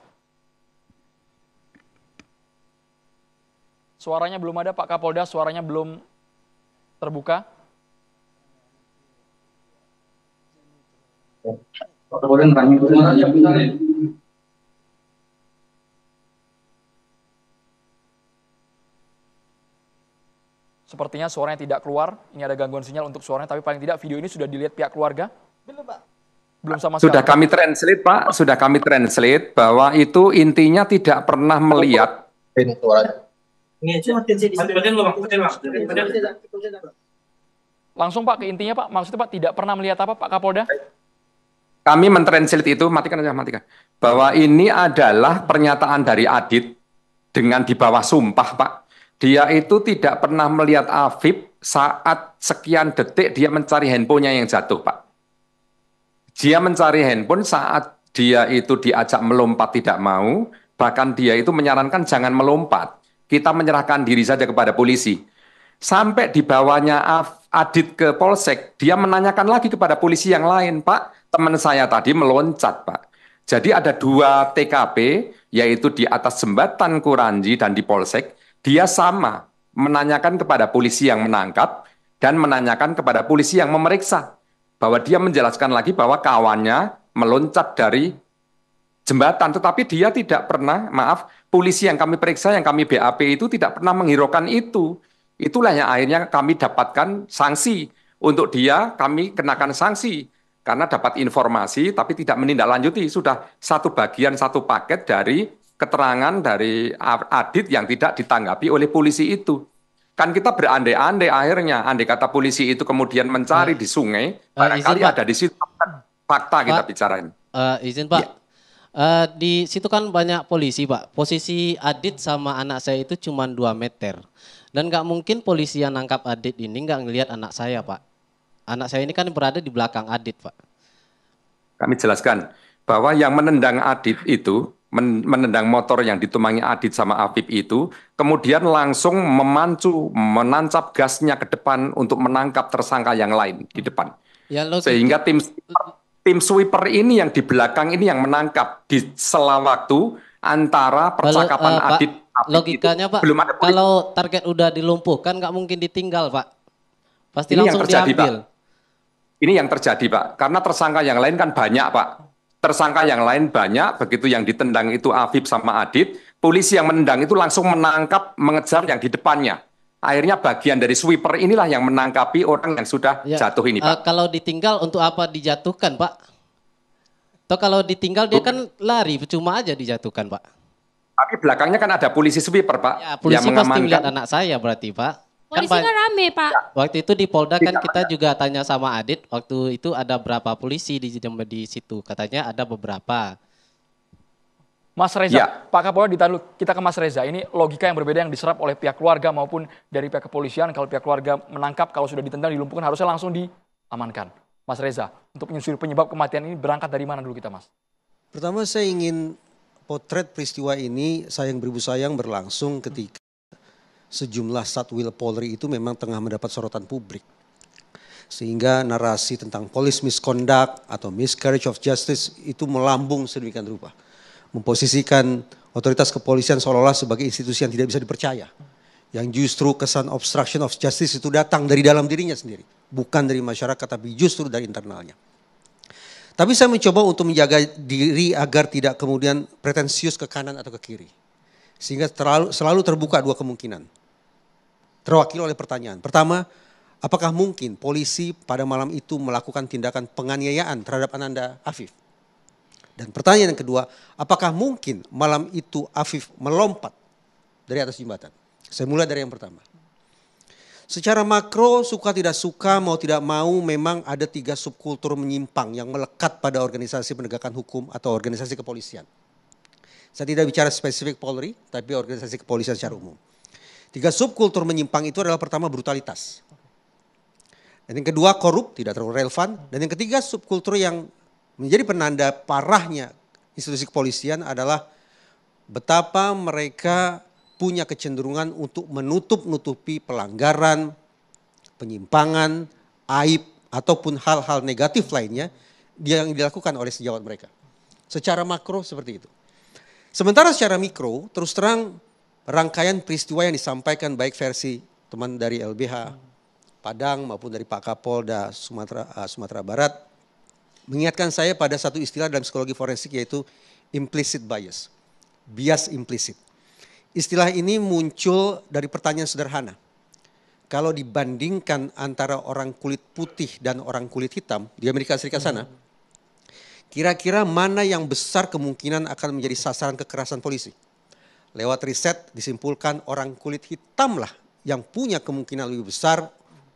Suaranya belum ada Pak Kapolda, suaranya belum terbuka. Sepertinya suaranya tidak keluar. Ini ada gangguan sinyal untuk suaranya, tapi paling tidak video ini sudah dilihat pihak keluarga. Belum, Pak. Belum sama sekali. Sudah kami translate, Pak. Sudah kami translate bahwa itu intinya tidak pernah melihat. Langsung Pak ke intinya Pak, maksudnya Pak tidak pernah melihat apa Pak Kapolda? Kami mentranslate itu, matikan aja, matikan. Bahwa ini adalah pernyataan dari Adit dengan di bawah sumpah Pak. Dia itu tidak pernah melihat Afif saat sekian detik dia mencari handphonenya yang jatuh Pak. Dia mencari handphone saat dia itu diajak melompat tidak mau, bahkan dia itu menyarankan jangan melompat. Kita menyerahkan diri saja kepada polisi. Sampai dibawanya Adit ke polsek, dia menanyakan lagi kepada polisi yang lain, Pak, teman saya tadi meloncat, Pak. Jadi ada dua TKP, yaitu di atas jembatan Kuranji dan di polsek, dia sama menanyakan kepada polisi yang menangkap dan menanyakan kepada polisi yang memeriksa bahwa dia menjelaskan lagi bahwa kawannya meloncat dari jembatan, tetapi dia tidak pernah, maaf, polisi yang kami periksa, yang kami BAP itu tidak pernah menghiraukan itu. Itulah yang akhirnya kami dapatkan sanksi untuk dia, kami kenakan sanksi karena dapat informasi tapi tidak menindaklanjuti. Sudah satu bagian satu paket dari keterangan dari Adit yang tidak ditanggapi oleh polisi itu. Kan kita berandai-andai akhirnya, andai kata polisi itu kemudian mencari di sungai, eh, barangkali ada di situ kan fakta Pak, kita bicarain. Uh, izin Pak, ya. uh, di situ kan banyak polisi Pak. Posisi Adit sama anak saya itu cuma 2 meter. Dan nggak mungkin polisi yang nangkap Adit ini nggak ngelihat anak saya Pak. Anak saya ini kan berada di belakang Adit Pak. Kami jelaskan bahwa yang menendang Adit itu menendang motor yang ditumangi Adit sama Afif itu, kemudian langsung memancu, menancap gasnya ke depan untuk menangkap tersangka yang lain di depan. Ya, lo Sehingga tim tim sweeper ini yang di belakang ini yang menangkap di sela waktu antara percakapan Lalu, uh, eh, Adit Pak, Afif logikanya itu, Pak belum ada kalau target udah dilumpuhkan nggak mungkin ditinggal Pak. Pasti ini langsung yang terjadi, diambil. Pak. Ini yang terjadi Pak, karena tersangka yang lain kan banyak Pak tersangka yang lain banyak, begitu yang ditendang itu Afib sama Adit, polisi yang menendang itu langsung menangkap, mengejar yang di depannya. Akhirnya bagian dari sweeper inilah yang menangkapi orang yang sudah ya. jatuh ini, eh, Pak. Uh, kalau ditinggal untuk apa dijatuhkan, Pak? Atau kalau ditinggal dia kan lari, cuma aja dijatuhkan, Pak. Tapi belakangnya kan ada polisi sweeper, Pak. Ya, polisi yang pasti melihat anak saya berarti, Pak. Polisi kan, kan rame pak. Waktu itu di Polda kan Tidak kita ada. juga tanya sama Adit. Waktu itu ada berapa polisi di di situ? Katanya ada beberapa. Mas Reza, ya. Pak Kapolda ditahan Kita ke Mas Reza. Ini logika yang berbeda yang diserap oleh pihak keluarga maupun dari pihak kepolisian. Kalau pihak keluarga menangkap, kalau sudah ditendang, dilumpuhkan, harusnya langsung diamankan. Mas Reza, untuk menyusul penyebab kematian ini berangkat dari mana dulu kita, Mas? Pertama saya ingin potret peristiwa ini sayang beribu sayang berlangsung ketika sejumlah satwil Polri itu memang tengah mendapat sorotan publik. Sehingga narasi tentang polis misconduct atau miscarriage of justice itu melambung sedemikian rupa. Memposisikan otoritas kepolisian seolah-olah sebagai institusi yang tidak bisa dipercaya. Yang justru kesan obstruction of justice itu datang dari dalam dirinya sendiri. Bukan dari masyarakat tapi justru dari internalnya. Tapi saya mencoba untuk menjaga diri agar tidak kemudian pretensius ke kanan atau ke kiri. Sehingga terlalu, selalu terbuka dua kemungkinan terwakili oleh pertanyaan. Pertama, apakah mungkin polisi pada malam itu melakukan tindakan penganiayaan terhadap Ananda Afif? Dan pertanyaan yang kedua, apakah mungkin malam itu Afif melompat dari atas jembatan? Saya mulai dari yang pertama. Secara makro, suka tidak suka, mau tidak mau, memang ada tiga subkultur menyimpang yang melekat pada organisasi penegakan hukum atau organisasi kepolisian. Saya tidak bicara spesifik Polri, tapi organisasi kepolisian secara umum. Tiga subkultur menyimpang itu adalah pertama brutalitas. Dan yang kedua korup, tidak terlalu relevan. Dan yang ketiga subkultur yang menjadi penanda parahnya institusi kepolisian adalah betapa mereka punya kecenderungan untuk menutup-nutupi pelanggaran, penyimpangan, aib, ataupun hal-hal negatif lainnya yang dilakukan oleh sejawat mereka. Secara makro seperti itu. Sementara secara mikro, terus terang rangkaian peristiwa yang disampaikan baik versi teman dari LBH Padang maupun dari Pak Kapolda Sumatera eh, Sumatera Barat mengingatkan saya pada satu istilah dalam psikologi forensik yaitu implicit bias, bias implicit. Istilah ini muncul dari pertanyaan sederhana. Kalau dibandingkan antara orang kulit putih dan orang kulit hitam di Amerika Serikat sana, kira-kira mana yang besar kemungkinan akan menjadi sasaran kekerasan polisi? lewat riset disimpulkan orang kulit hitam lah yang punya kemungkinan lebih besar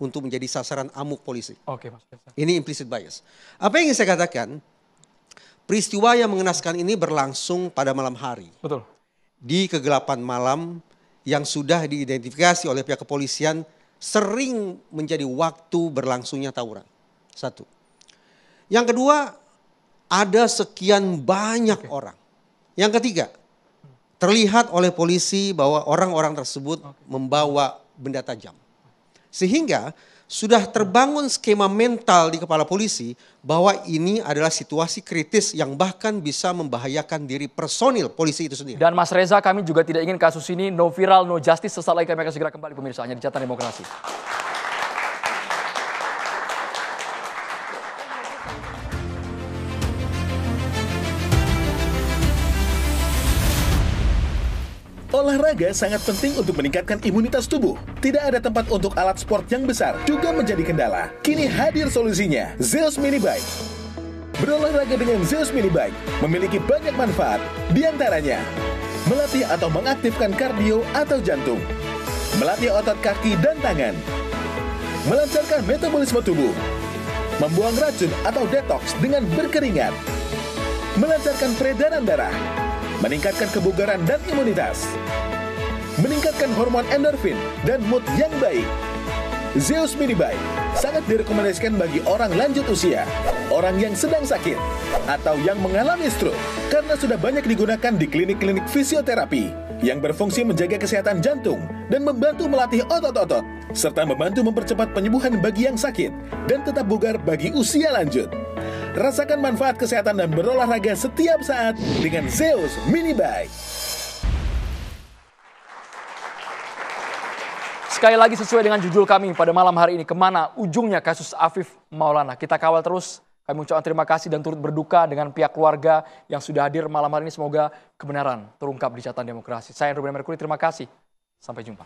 untuk menjadi sasaran amuk polisi. Oke, Mas. Ini implicit bias. Apa yang ingin saya katakan? Peristiwa yang mengenaskan ini berlangsung pada malam hari. Betul. Di kegelapan malam yang sudah diidentifikasi oleh pihak kepolisian sering menjadi waktu berlangsungnya tawuran. Satu. Yang kedua, ada sekian banyak Oke. orang. Yang ketiga, terlihat oleh polisi bahwa orang-orang tersebut membawa benda tajam. Sehingga sudah terbangun skema mental di kepala polisi bahwa ini adalah situasi kritis yang bahkan bisa membahayakan diri personil polisi itu sendiri. Dan Mas Reza kami juga tidak ingin kasus ini no viral no justice sesaat lagi kami akan segera kembali pemirsa hanya di catatan demokrasi. Olahraga sangat penting untuk meningkatkan imunitas tubuh. Tidak ada tempat untuk alat sport yang besar juga menjadi kendala. Kini hadir solusinya, Zeus Mini Bike. Berolahraga dengan Zeus Mini Bike memiliki banyak manfaat, diantaranya melatih atau mengaktifkan kardio atau jantung, melatih otot kaki dan tangan, melancarkan metabolisme tubuh, membuang racun atau detox dengan berkeringat, melancarkan peredaran darah, meningkatkan kebugaran dan imunitas, meningkatkan hormon endorfin dan mood yang baik. Zeus Mini Minibai sangat direkomendasikan bagi orang lanjut usia, orang yang sedang sakit, atau yang mengalami stroke karena sudah banyak digunakan di klinik-klinik fisioterapi yang berfungsi menjaga kesehatan jantung dan membantu melatih otot-otot serta membantu mempercepat penyembuhan bagi yang sakit dan tetap bugar bagi usia lanjut. Rasakan manfaat kesehatan dan berolahraga setiap saat dengan Zeus Mini Bike. Sekali lagi sesuai dengan judul kami pada malam hari ini, kemana ujungnya kasus Afif Maulana. Kita kawal terus kami ucapkan terima kasih dan turut berduka dengan pihak keluarga yang sudah hadir malam hari ini. Semoga kebenaran terungkap di catatan demokrasi. Saya Ruben Merkuri, terima kasih. Sampai jumpa.